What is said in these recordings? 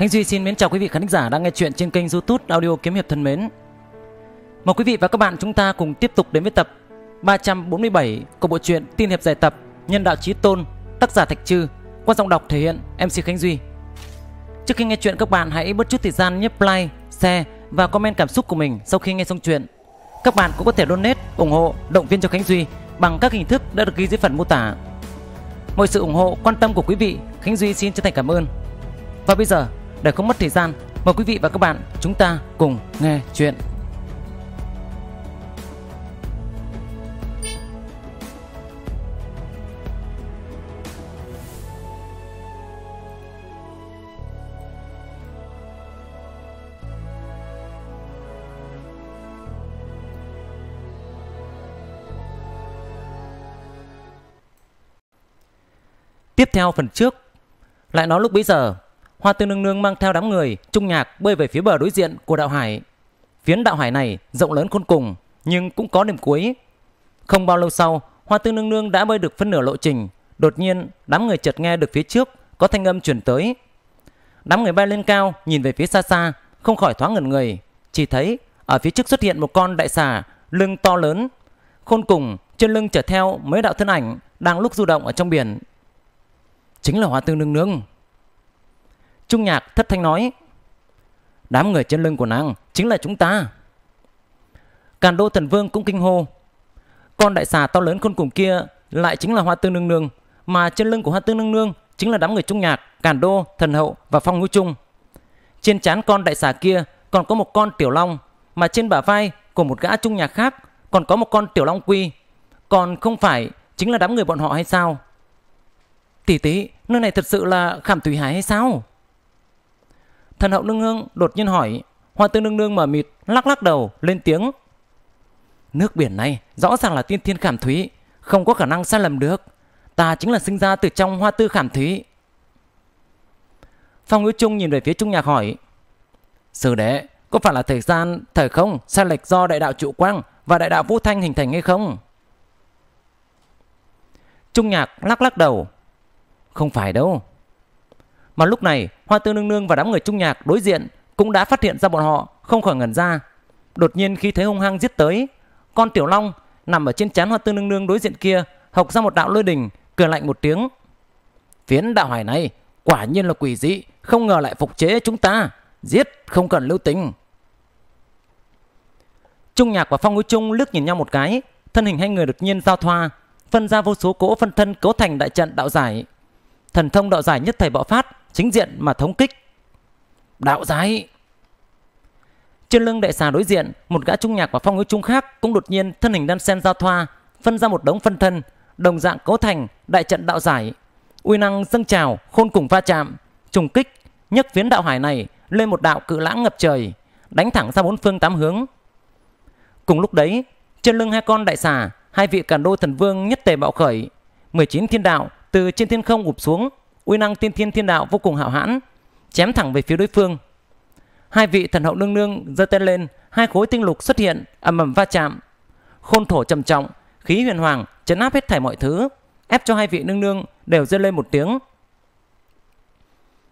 Khánh Duy xin mến chào quý vị khán giả đang nghe chuyện trên kênh YouTube Audio Kiếm hiệp thân mến. Mời quý vị và các bạn chúng ta cùng tiếp tục đến với tập 347 của bộ truyện Tiên hiệp giải tập Nhân đạo chí tôn, tác giả Thạch Trư, qua giọng đọc thể hiện MC Khánh Duy. Trước khi nghe chuyện các bạn hãy bớt chút thời gian nhấp like, share và comment cảm xúc của mình sau khi nghe xong chuyện. Các bạn cũng có thể donate, ủng hộ, động viên cho Khánh Duy bằng các hình thức đã được ghi dưới phần mô tả. Mọi sự ủng hộ, quan tâm của quý vị, Khánh Duy xin chân thành cảm ơn. Và bây giờ để không mất thời gian, mời quý vị và các bạn chúng ta cùng nghe chuyện. Tiếp theo phần trước, lại nói lúc bấy giờ Hoa Tư Nương Nương mang theo đám người, trung nhạc bơi về phía bờ đối diện của đạo hải. Phiến đạo hải này rộng lớn khôn cùng, nhưng cũng có điểm cuối. Không bao lâu sau, Hoa Tư Nương Nương đã bơi được phân nửa lộ trình. Đột nhiên, đám người chợt nghe được phía trước có thanh âm truyền tới. Đám người bay lên cao, nhìn về phía xa xa, không khỏi thoáng ngẩn người. Chỉ thấy ở phía trước xuất hiện một con đại xà, lưng to lớn, khôn cùng trên lưng chở theo mấy đạo thân ảnh đang lúc du động ở trong biển. Chính là Hoa Tư Nương Nương. Trung nhạc thất thanh nói Đám người trên lưng của nàng chính là chúng ta Càn đô thần vương cũng kinh hô Con đại xà to lớn khôn cùng kia lại chính là hoa tương nương nương Mà trên lưng của hoa tương nương nương chính là đám người trung nhạc Càn đô, thần hậu và phong ngũ trung Trên chán con đại xà kia còn có một con tiểu long Mà trên bả vai của một gã trung nhạc khác còn có một con tiểu long quy Còn không phải chính là đám người bọn họ hay sao Tỷ tỷ, nơi này thật sự là khảm tùy hải hay sao? Thần hậu nương nương đột nhiên hỏi, hoa tương nương nương mở mịt lắc lắc đầu lên tiếng. Nước biển này rõ ràng là tiên thiên khảm thúy, không có khả năng sai lầm được. Ta chính là sinh ra từ trong hoa tư khảm thúy. Phong Ngữ Trung nhìn về phía Trung Nhạc hỏi, Sư đệ, có phải là thời gian, thời không sai lệch do đại đạo trụ quang và đại đạo vũ thanh hình thành hay không? Trung Nhạc lắc lắc đầu, không phải đâu, mà lúc này, Hoa Tư Nương Nương và đám người trung nhạc đối diện cũng đã phát hiện ra bọn họ, không khỏi ngẩn ra. Đột nhiên khi thấy hung hăng giết tới, con tiểu long nằm ở trên chán Hoa Tư Nương Nương đối diện kia, học ra một đạo lôi đình, cười lạnh một tiếng. Phiến đạo hải này, quả nhiên là quỷ dị, không ngờ lại phục chế chúng ta, giết không cần lưu tình. Trung Nhạc và Phong Ngũ Trung lướt nhìn nhau một cái, thân hình hai người đột nhiên giao thoa, phân ra vô số cỗ phân thân cấu thành đại trận đạo giải. Thần thông đạo giải nhất thầy bọ phát, chính diện mà thống kích. Đạo giái. Trên lưng đại xà đối diện, một gã trung nhạc và phong ngữ trung khác cũng đột nhiên thân hình đan sen giao thoa, phân ra một đống phân thân, đồng dạng cấu thành đại trận đạo giải. Uy năng dâng trào, khôn cùng va chạm, trùng kích, nhấc phiến đạo hải này lên một đạo cự lãng ngập trời, đánh thẳng ra bốn phương tám hướng. Cùng lúc đấy, trên lưng hai con đại xà, hai vị càn đô thần vương nhất tề bạo khởi, 19 thiên đạo từ trên thiên không gục xuống, uy năng tiên thiên thiên đạo vô cùng hảo hãn, chém thẳng về phía đối phương. Hai vị thần hậu nương nương giơ tay lên, hai khối tinh lục xuất hiện, ầm ầm va chạm. Khôn thổ trầm trọng, khí huyền hoàng chấn áp hết thảy mọi thứ, ép cho hai vị nương nương đều giơ lên một tiếng.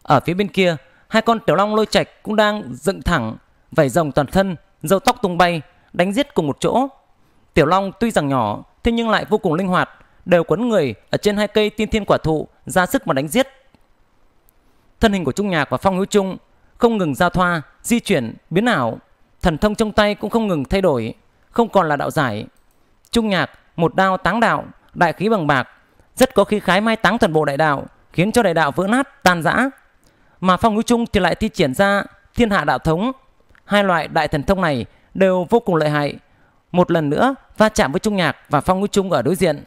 Ở phía bên kia, hai con tiểu long lôi trạch cũng đang dựng thẳng, vảy rồng toàn thân, râu tóc tung bay, đánh giết cùng một chỗ. Tiểu long tuy rằng nhỏ, thế nhưng lại vô cùng linh hoạt, đều quấn người ở trên hai cây tiên thiên quả thụ, ra sức mà đánh giết. Thân hình của Trung Nhạc và Phong Hữu Trung không ngừng giao thoa, di chuyển, biến ảo. Thần thông trong tay cũng không ngừng thay đổi, không còn là đạo giải. Trung Nhạc một đao táng đạo, đại khí bằng bạc, rất có khí khái mai táng toàn bộ đại đạo, khiến cho đại đạo vỡ nát, tan rã. Mà Phong Hữu Trung thì lại thi triển ra thiên hạ đạo thống. Hai loại đại thần thông này đều vô cùng lợi hại. Một lần nữa va chạm với Trung Nhạc và Phong Hữu Trung ở đối diện.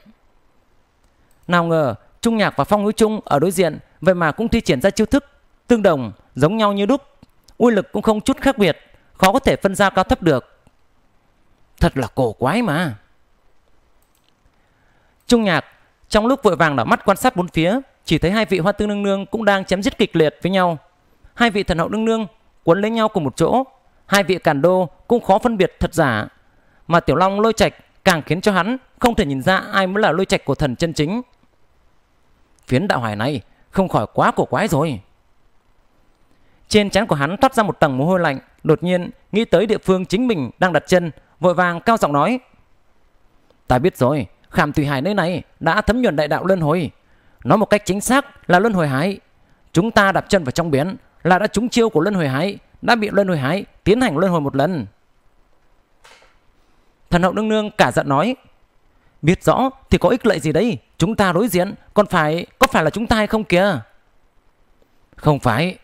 Nào ngờ Trung nhạc và phong ngữ trung ở đối diện vậy mà cũng thi triển ra chiêu thức tương đồng, giống nhau như đúc. Uy lực cũng không chút khác biệt, khó có thể phân ra cao thấp được. Thật là cổ quái mà. Trung nhạc trong lúc vội vàng đảo mắt quan sát bốn phía, chỉ thấy hai vị hoa tương nương nương cũng đang chém giết kịch liệt với nhau. Hai vị thần hậu nương nương quấn lấy nhau cùng một chỗ, hai vị càn đô cũng khó phân biệt thật giả. Mà Tiểu Long lôi trạch càng khiến cho hắn không thể nhìn ra ai mới là lôi trạch của thần chân chính. Phiến đạo hải này không khỏi quá cổ quái rồi. Trên trán của hắn thoát ra một tầng mồ hôi lạnh, đột nhiên nghĩ tới địa phương chính mình đang đặt chân, vội vàng cao giọng nói. Ta biết rồi, khảm thủy hải nơi này đã thấm nhuần đại đạo luân hồi. Nói một cách chính xác là luân hồi hải. Chúng ta đặt chân vào trong biển là đã trúng chiêu của luân hồi hải, đã bị luân hồi hải tiến hành luân hồi một lần. Thần hậu nương nương cả giận nói. Biết rõ thì có ích lợi gì đây? Chúng ta đối diện, còn phải, có phải là chúng ta hay không kìa? Không phải.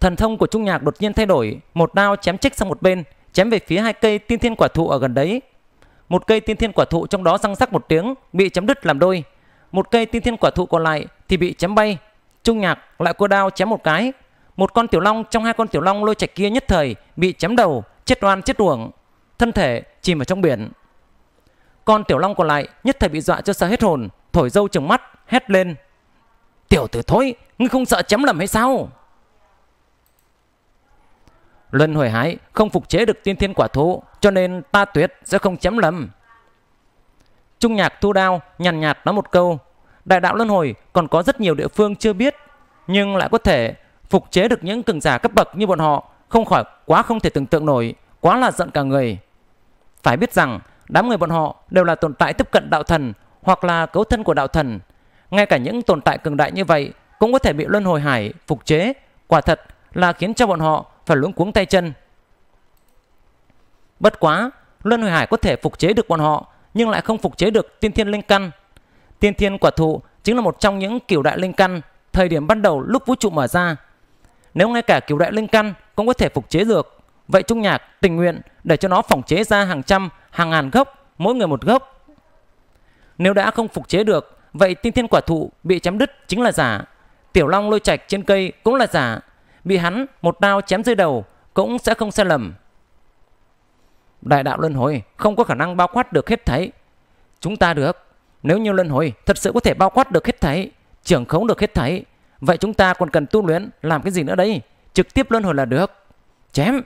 Thần thông của Trung Nhạc đột nhiên thay đổi, một đao chém chích sang một bên, chém về phía hai cây tiên thiên quả thụ ở gần đấy. Một cây tiên thiên quả thụ trong đó răng sắc một tiếng, bị chém đứt làm đôi. Một cây tiên thiên quả thụ còn lại thì bị chém bay. Trung Nhạc lại cua đao chém một cái. Một con tiểu long trong hai con tiểu long lôi chạch kia nhất thời bị chém đầu, chết oan chết uổng. Thân thể chìm vào trong biển. Con tiểu long còn lại nhất thời bị dọa cho sợ hết hồn, thổi dâu trừng mắt, hét lên. Tiểu tử thối, ngươi không sợ chém lầm hay sao? Luân hồi hái không phục chế được tiên thiên quả thú, cho nên ta tuyệt sẽ không chém lầm. Trung nhạc thu đao nhàn nhạt, nói một câu. Đại đạo luân hồi còn có rất nhiều địa phương chưa biết, nhưng lại có thể phục chế được những cường giả cấp bậc như bọn họ, không khỏi quá không thể tưởng tượng nổi, quá là giận cả người. Phải biết rằng Đám người bọn họ đều là tồn tại tiếp cận đạo thần hoặc là cấu thân của đạo thần. Ngay cả những tồn tại cường đại như vậy cũng có thể bị luân hồi hải phục chế, quả thật là khiến cho bọn họ phải luống cuống tay chân. Bất quá, luân hồi hải có thể phục chế được bọn họ nhưng lại không phục chế được tiên thiên linh căn. Tiên thiên quả thụ chính là một trong những kiểu đại linh căn thời điểm ban đầu lúc vũ trụ mở ra. Nếu ngay cả kiểu đại linh căn cũng có thể phục chế được, Vậy Trung Nhạc tình nguyện để cho nó phòng chế ra hàng trăm, hàng ngàn gốc, mỗi người một gốc. Nếu đã không phục chế được, vậy tiên thiên quả thụ bị chém đứt chính là giả. Tiểu Long lôi trạch trên cây cũng là giả. Bị hắn một đao chém dưới đầu cũng sẽ không sai lầm. Đại đạo luân hồi không có khả năng bao quát được hết thảy. Chúng ta được. Nếu như luân hồi thật sự có thể bao quát được hết thảy, trưởng khống được hết thảy, vậy chúng ta còn cần tu luyện làm cái gì nữa đây Trực tiếp luân hồi là được. Chém!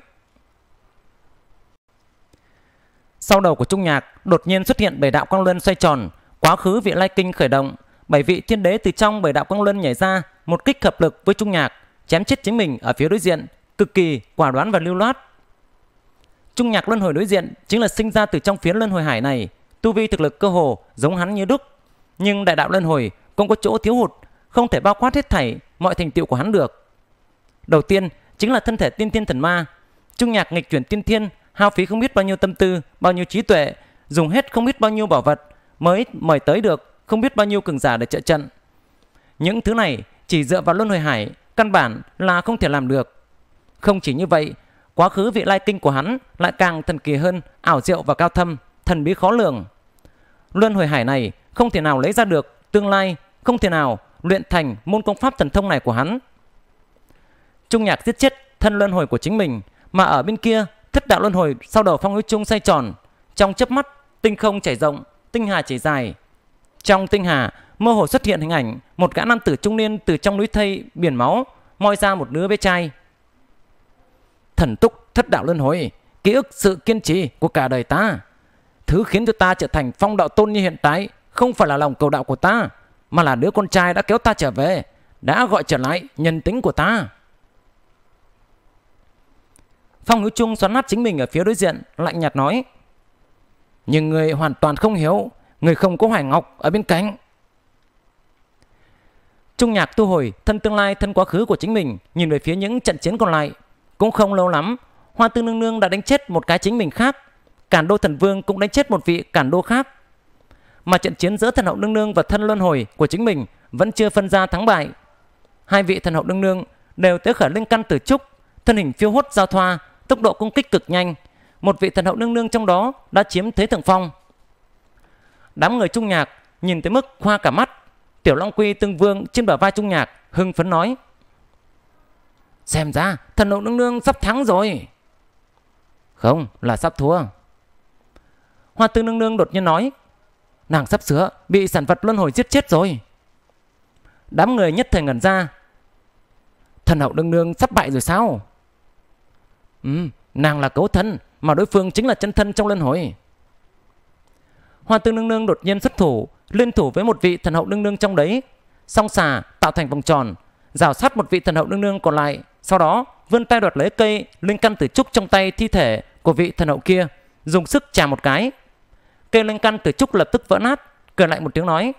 Sau đầu của Trung Nhạc đột nhiên xuất hiện bảy đạo quang luân xoay tròn, quá khứ vị lai kinh khởi động, bảy vị thiên đế từ trong bảy đạo quang luân nhảy ra, một kích hợp lực với Trung Nhạc, chém chết chính mình ở phía đối diện, cực kỳ quả đoán và lưu loát. Trung Nhạc luân hồi đối diện chính là sinh ra từ trong phiến luân hồi hải này, tu vi thực lực cơ hồ giống hắn như đúc, nhưng đại đạo luân hồi cũng có chỗ thiếu hụt, không thể bao quát hết thảy mọi thành tựu của hắn được. Đầu tiên chính là thân thể tiên thiên thần ma, Trung Nhạc nghịch chuyển tiên thiên hao phí không biết bao nhiêu tâm tư, bao nhiêu trí tuệ, dùng hết không biết bao nhiêu bảo vật mới mời tới được không biết bao nhiêu cường giả để trợ trận. Những thứ này chỉ dựa vào luân hồi hải căn bản là không thể làm được. Không chỉ như vậy, quá khứ vị lai kinh của hắn lại càng thần kỳ hơn, ảo diệu và cao thâm, thần bí khó lường. Luân hồi hải này không thể nào lấy ra được tương lai, không thể nào luyện thành môn công pháp thần thông này của hắn. Trung nhạc giết chết thân luân hồi của chính mình mà ở bên kia Thất đạo luân hồi sau đầu phong hữu trung xoay tròn, trong chớp mắt, tinh không chảy rộng, tinh hà chảy dài. Trong tinh hà, mơ hồ xuất hiện hình ảnh một gã nam tử trung niên từ trong núi thây biển máu moi ra một đứa bé trai. Thần túc thất đạo luân hồi, ký ức sự kiên trì của cả đời ta. Thứ khiến cho ta trở thành phong đạo tôn như hiện tại không phải là lòng cầu đạo của ta, mà là đứa con trai đã kéo ta trở về, đã gọi trở lại nhân tính của ta. Phong hữu trung xoắn nát chính mình ở phía đối diện, lạnh nhạt nói. Nhưng người hoàn toàn không hiểu, người không có hoài ngọc ở bên cạnh. Trung nhạc tu hồi thân tương lai thân quá khứ của chính mình nhìn về phía những trận chiến còn lại. Cũng không lâu lắm, Hoa Tư Nương Nương đã đánh chết một cái chính mình khác. Cản đô thần vương cũng đánh chết một vị cản đô khác. Mà trận chiến giữa thần hậu nương nương và thân luân hồi của chính mình vẫn chưa phân ra thắng bại. Hai vị thần hậu nương nương đều tới khởi linh căn tử trúc, thân hình phiêu hốt giao thoa tốc độ công kích cực nhanh. Một vị thần hậu nương nương trong đó đã chiếm thế thượng phong. Đám người trung nhạc nhìn tới mức hoa cả mắt. Tiểu Long Quy tương vương trên bờ vai trung nhạc hưng phấn nói. Xem ra thần hậu nương nương sắp thắng rồi. Không là sắp thua. Hoa tư nương nương đột nhiên nói. Nàng sắp sửa bị sản vật luân hồi giết chết rồi. Đám người nhất thời ngẩn ra. Thần hậu nương nương sắp bại rồi sao? Ừ, nàng là cấu thân, mà đối phương chính là chân thân trong luân hồi. Hoa Tư Nương Nương đột nhiên xuất thủ, liên thủ với một vị thần hậu nương nương trong đấy, song xà tạo thành vòng tròn, rào sát một vị thần hậu nương nương còn lại, sau đó vươn tay đoạt lấy cây linh căn tử trúc trong tay thi thể của vị thần hậu kia, dùng sức chà một cái. Cây linh căn tử trúc lập tức vỡ nát, cười lại một tiếng nói: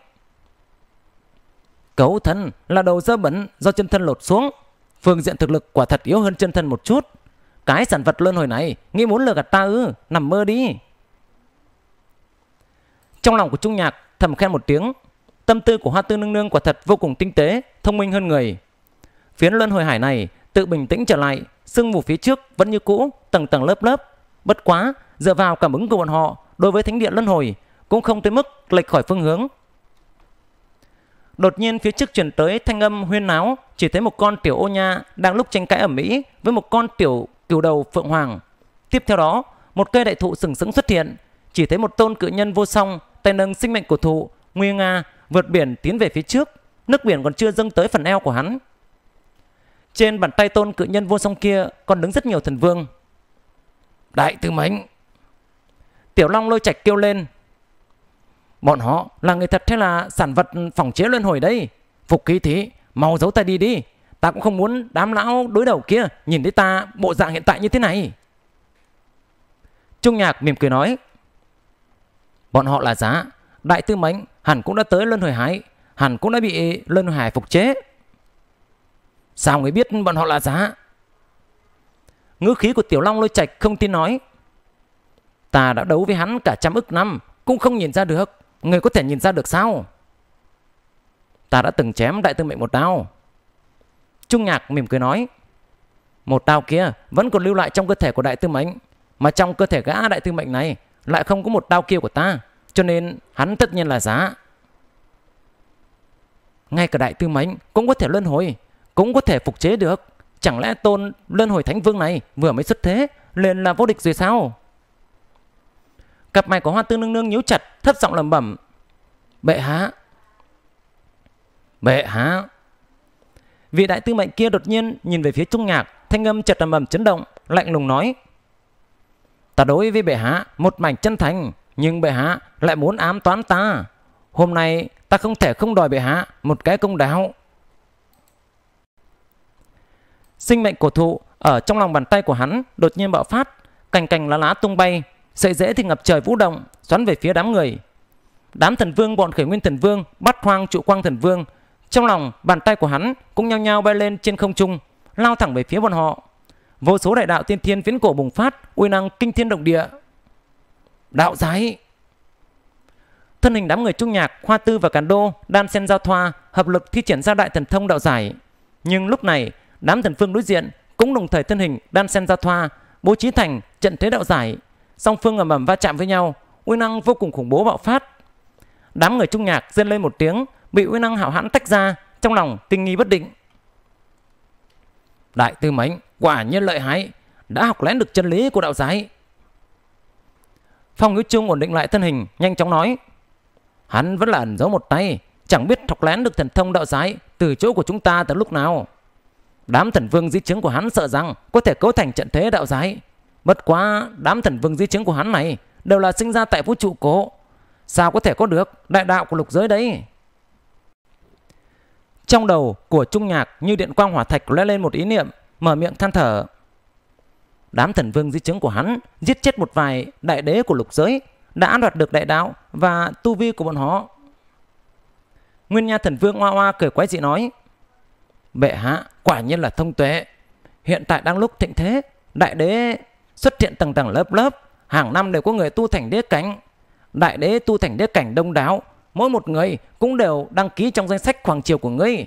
"Cấu thân là đầu dơ bẩn do chân thân lột xuống, phương diện thực lực quả thật yếu hơn chân thân một chút." Cái sản vật luân hồi này, nghĩ muốn lừa gạt ta ư, nằm mơ đi. Trong lòng của Trung Nhạc thầm khen một tiếng, tâm tư của Hoa Tư Nương Nương quả thật vô cùng tinh tế, thông minh hơn người. Phiến luân hồi hải này tự bình tĩnh trở lại, sương mù phía trước vẫn như cũ, tầng tầng lớp lớp. Bất quá, dựa vào cảm ứng của bọn họ đối với thánh điện luân hồi cũng không tới mức lệch khỏi phương hướng. Đột nhiên phía trước chuyển tới thanh âm huyên náo, chỉ thấy một con tiểu ô nha đang lúc tranh cãi ở Mỹ với một con tiểu cửu đầu phượng hoàng. Tiếp theo đó, một cây đại thụ sừng sững xuất hiện, chỉ thấy một tôn cự nhân vô song tay nâng sinh mệnh của thụ, nguy nga vượt biển tiến về phía trước, nước biển còn chưa dâng tới phần eo của hắn. Trên bàn tay tôn cự nhân vô song kia còn đứng rất nhiều thần vương. Đại tư mệnh. Tiểu Long lôi chạch kêu lên. Bọn họ là người thật thế là sản vật phòng chế luân hồi đây. Phục khí thí, mau giấu ta đi đi ta cũng không muốn đám lão đối đầu kia nhìn thấy ta bộ dạng hiện tại như thế này. Trung nhạc mỉm cười nói. Bọn họ là giá, đại tư mệnh hẳn cũng đã tới luân hồi hải, hẳn cũng đã bị luân hồi hải phục chế. Sao người biết bọn họ là giá? Ngữ khí của Tiểu Long lôi Trạch không tin nói. Ta đã đấu với hắn cả trăm ức năm, cũng không nhìn ra được. Người có thể nhìn ra được sao? Ta đã từng chém đại tư mệnh một đao, Trung Nhạc mỉm cười nói Một đao kia vẫn còn lưu lại trong cơ thể của đại tư mệnh Mà trong cơ thể gã đại tư mệnh này Lại không có một đao kia của ta Cho nên hắn tất nhiên là giá Ngay cả đại tư mệnh cũng có thể luân hồi Cũng có thể phục chế được Chẳng lẽ tôn luân hồi thánh vương này Vừa mới xuất thế liền là vô địch rồi sao Cặp mày của hoa tư nương nương nhíu chặt Thấp giọng lẩm bẩm Bệ hạ Bệ hạ Vị đại tư mệnh kia đột nhiên nhìn về phía Trung Nhạc, thanh âm chợt ầm ầm chấn động, lạnh lùng nói: "Ta đối với bệ hạ một mảnh chân thành, nhưng bệ hạ lại muốn ám toán ta. Hôm nay ta không thể không đòi bệ hạ một cái công đáo." Sinh mệnh cổ thụ ở trong lòng bàn tay của hắn đột nhiên bạo phát, cành cành lá lá tung bay, sợi rễ thì ngập trời vũ động, xoắn về phía đám người. Đám thần vương bọn khởi nguyên thần vương, bắt hoang trụ quang thần vương trong lòng, bàn tay của hắn cũng nhao nhao bay lên trên không trung, lao thẳng về phía bọn họ. Vô số đại đạo tiên thiên viễn cổ bùng phát, uy năng kinh thiên động địa. Đạo giái Thân hình đám người trung nhạc, khoa tư và càn đô đan xen giao thoa, hợp lực thi triển ra đại thần thông đạo giải. Nhưng lúc này, đám thần phương đối diện cũng đồng thời thân hình đan xen giao thoa, bố trí thành trận thế đạo giải. Song phương ầm ầm va chạm với nhau, uy năng vô cùng khủng bố bạo phát. Đám người trung nhạc dâng lên một tiếng, bị uy năng hảo hãn tách ra trong lòng kinh nghi bất định đại tư mánh quả nhiên lợi hại đã học lén được chân lý của đạo giáo phong hữu trung ổn định lại thân hình nhanh chóng nói hắn vẫn là ẩn giấu một tay chẳng biết học lén được thần thông đạo giáo từ chỗ của chúng ta từ lúc nào đám thần vương di chứng của hắn sợ rằng có thể cấu thành trận thế đạo giáo bất quá đám thần vương di chứng của hắn này đều là sinh ra tại vũ trụ cổ sao có thể có được đại đạo của lục giới đấy trong đầu của Trung Nhạc như điện quang hỏa thạch lóe lên một ý niệm, mở miệng than thở. Đám thần vương di chứng của hắn giết chết một vài đại đế của lục giới, đã đoạt được đại đạo và tu vi của bọn họ. Nguyên Nha thần vương oa oa cười quái dị nói: "Bệ hạ, quả nhiên là thông tuệ. Hiện tại đang lúc thịnh thế, đại đế xuất hiện tầng tầng lớp lớp, hàng năm đều có người tu thành đế cảnh. Đại đế tu thành đế cảnh đông đáo mỗi một người cũng đều đăng ký trong danh sách hoàng triều của ngươi.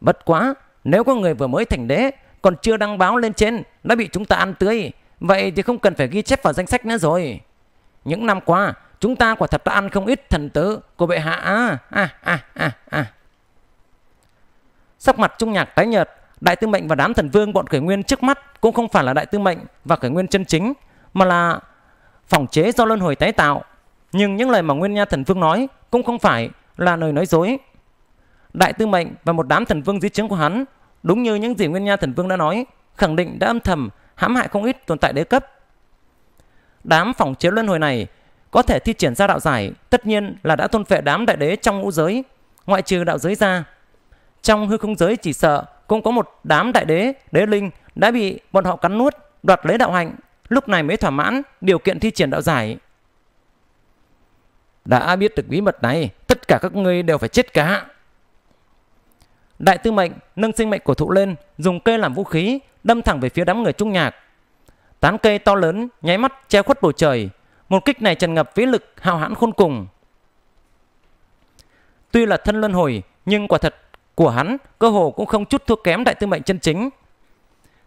Bất quá, nếu có người vừa mới thành đế còn chưa đăng báo lên trên đã bị chúng ta ăn tươi, vậy thì không cần phải ghi chép vào danh sách nữa rồi. Những năm qua, chúng ta quả thật đã ăn không ít thần tử của bệ hạ. À, à, à, à, à. Sắc mặt trung nhạc tái nhợt, đại tư mệnh và đám thần vương bọn khởi nguyên trước mắt cũng không phải là đại tư mệnh và khởi nguyên chân chính, mà là phòng chế do luân hồi tái tạo nhưng những lời mà Nguyên Nha Thần Vương nói cũng không phải là lời nói dối. Đại Tư Mệnh và một đám thần vương dưới trướng của hắn, đúng như những gì Nguyên Nha Thần Vương đã nói, khẳng định đã âm thầm hãm hại không ít tồn tại đế cấp. Đám phòng chế luân hồi này có thể thi triển ra đạo giải, tất nhiên là đã thôn phệ đám đại đế trong ngũ giới, ngoại trừ đạo giới ra. Trong hư không giới chỉ sợ cũng có một đám đại đế, đế linh đã bị bọn họ cắn nuốt, đoạt lấy đạo hạnh, lúc này mới thỏa mãn điều kiện thi triển đạo giải đã biết được bí mật này, tất cả các ngươi đều phải chết cả. Đại tư mệnh nâng sinh mệnh của thụ lên, dùng cây làm vũ khí, đâm thẳng về phía đám người trung nhạc. Tán cây to lớn, nháy mắt che khuất bầu trời. Một kích này tràn ngập vĩ lực hào hãn khôn cùng. Tuy là thân luân hồi, nhưng quả thật của hắn cơ hồ cũng không chút thua kém đại tư mệnh chân chính.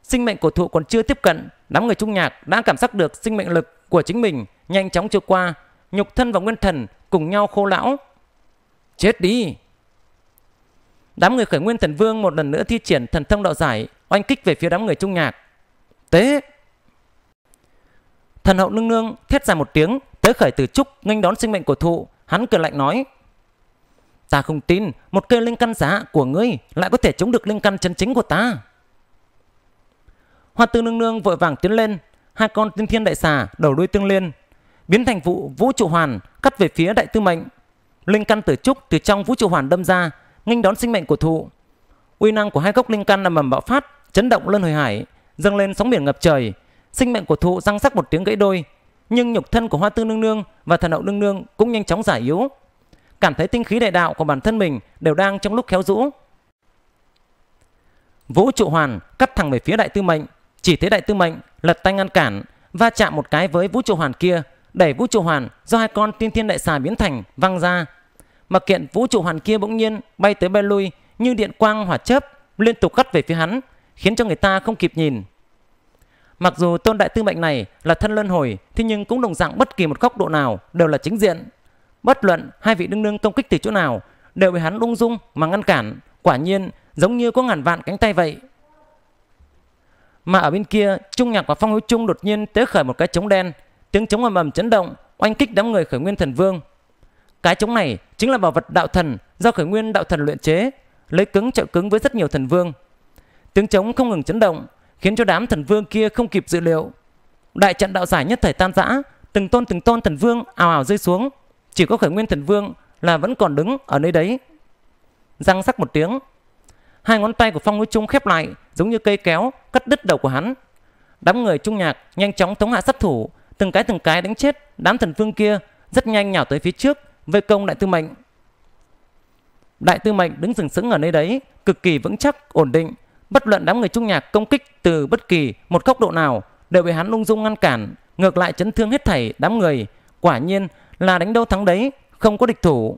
Sinh mệnh của thụ còn chưa tiếp cận, đám người trung nhạc đã cảm giác được sinh mệnh lực của chính mình nhanh chóng trôi qua, nhục thân và nguyên thần cùng nhau khô lão. Chết đi! Đám người khởi nguyên thần vương một lần nữa thi triển thần thông đạo giải, oanh kích về phía đám người trung nhạc. Tế! Thần hậu nương nương thét dài một tiếng, tế khởi từ trúc nghênh đón sinh mệnh của thụ, hắn cười lạnh nói. Ta không tin một cây linh căn giá của ngươi lại có thể chống được linh căn chân chính của ta. Hoa tư nương nương vội vàng tiến lên, hai con tinh thiên đại xà đầu đuôi tương liên biến thành vụ vũ trụ hoàn cắt về phía đại tư mệnh. Linh căn tử trúc từ trong vũ trụ hoàn đâm ra, nghênh đón sinh mệnh của thụ. Uy năng của hai gốc linh căn làm mầm bạo phát, chấn động lên hồi hải, dâng lên sóng biển ngập trời. Sinh mệnh của thụ răng sắc một tiếng gãy đôi, nhưng nhục thân của hoa tư nương nương và thần hậu nương nương cũng nhanh chóng giải yếu. Cảm thấy tinh khí đại đạo của bản thân mình đều đang trong lúc khéo rũ. Vũ trụ hoàn cắt thẳng về phía đại tư mệnh, chỉ thấy đại tư mệnh lật tay ngăn cản, va chạm một cái với vũ trụ hoàn kia đẩy vũ trụ hoàn do hai con tiên thiên đại xà biến thành văng ra. Mà kiện vũ trụ hoàn kia bỗng nhiên bay tới bay lui như điện quang hỏa chớp liên tục cắt về phía hắn, khiến cho người ta không kịp nhìn. Mặc dù tôn đại tư mệnh này là thân luân hồi, thế nhưng cũng đồng dạng bất kỳ một góc độ nào đều là chính diện. Bất luận hai vị đương đương công kích từ chỗ nào đều bị hắn lung dung mà ngăn cản, quả nhiên giống như có ngàn vạn cánh tay vậy. Mà ở bên kia, Trung Nhạc và Phong Hiếu Trung đột nhiên tế khởi một cái trống đen, tiếng trống ầm ầm chấn động, oanh kích đám người khởi nguyên thần vương. Cái trống này chính là bảo vật đạo thần do khởi nguyên đạo thần luyện chế, lấy cứng trợ cứng với rất nhiều thần vương. Tiếng trống không ngừng chấn động, khiến cho đám thần vương kia không kịp dự liệu. Đại trận đạo giải nhất thời tan rã, từng tôn từng tôn thần vương ào ào rơi xuống, chỉ có khởi nguyên thần vương là vẫn còn đứng ở nơi đấy. Răng sắc một tiếng, hai ngón tay của Phong Ngũ Trung khép lại, giống như cây kéo cắt đứt đầu của hắn. Đám người trung nhạc nhanh chóng thống hạ sát thủ, từng cái từng cái đánh chết đám thần phương kia rất nhanh nhào tới phía trước vây công đại tư mệnh đại tư mệnh đứng sừng sững ở nơi đấy cực kỳ vững chắc ổn định bất luận đám người trung nhạc công kích từ bất kỳ một góc độ nào đều bị hắn lung dung ngăn cản ngược lại chấn thương hết thảy đám người quả nhiên là đánh đâu thắng đấy không có địch thủ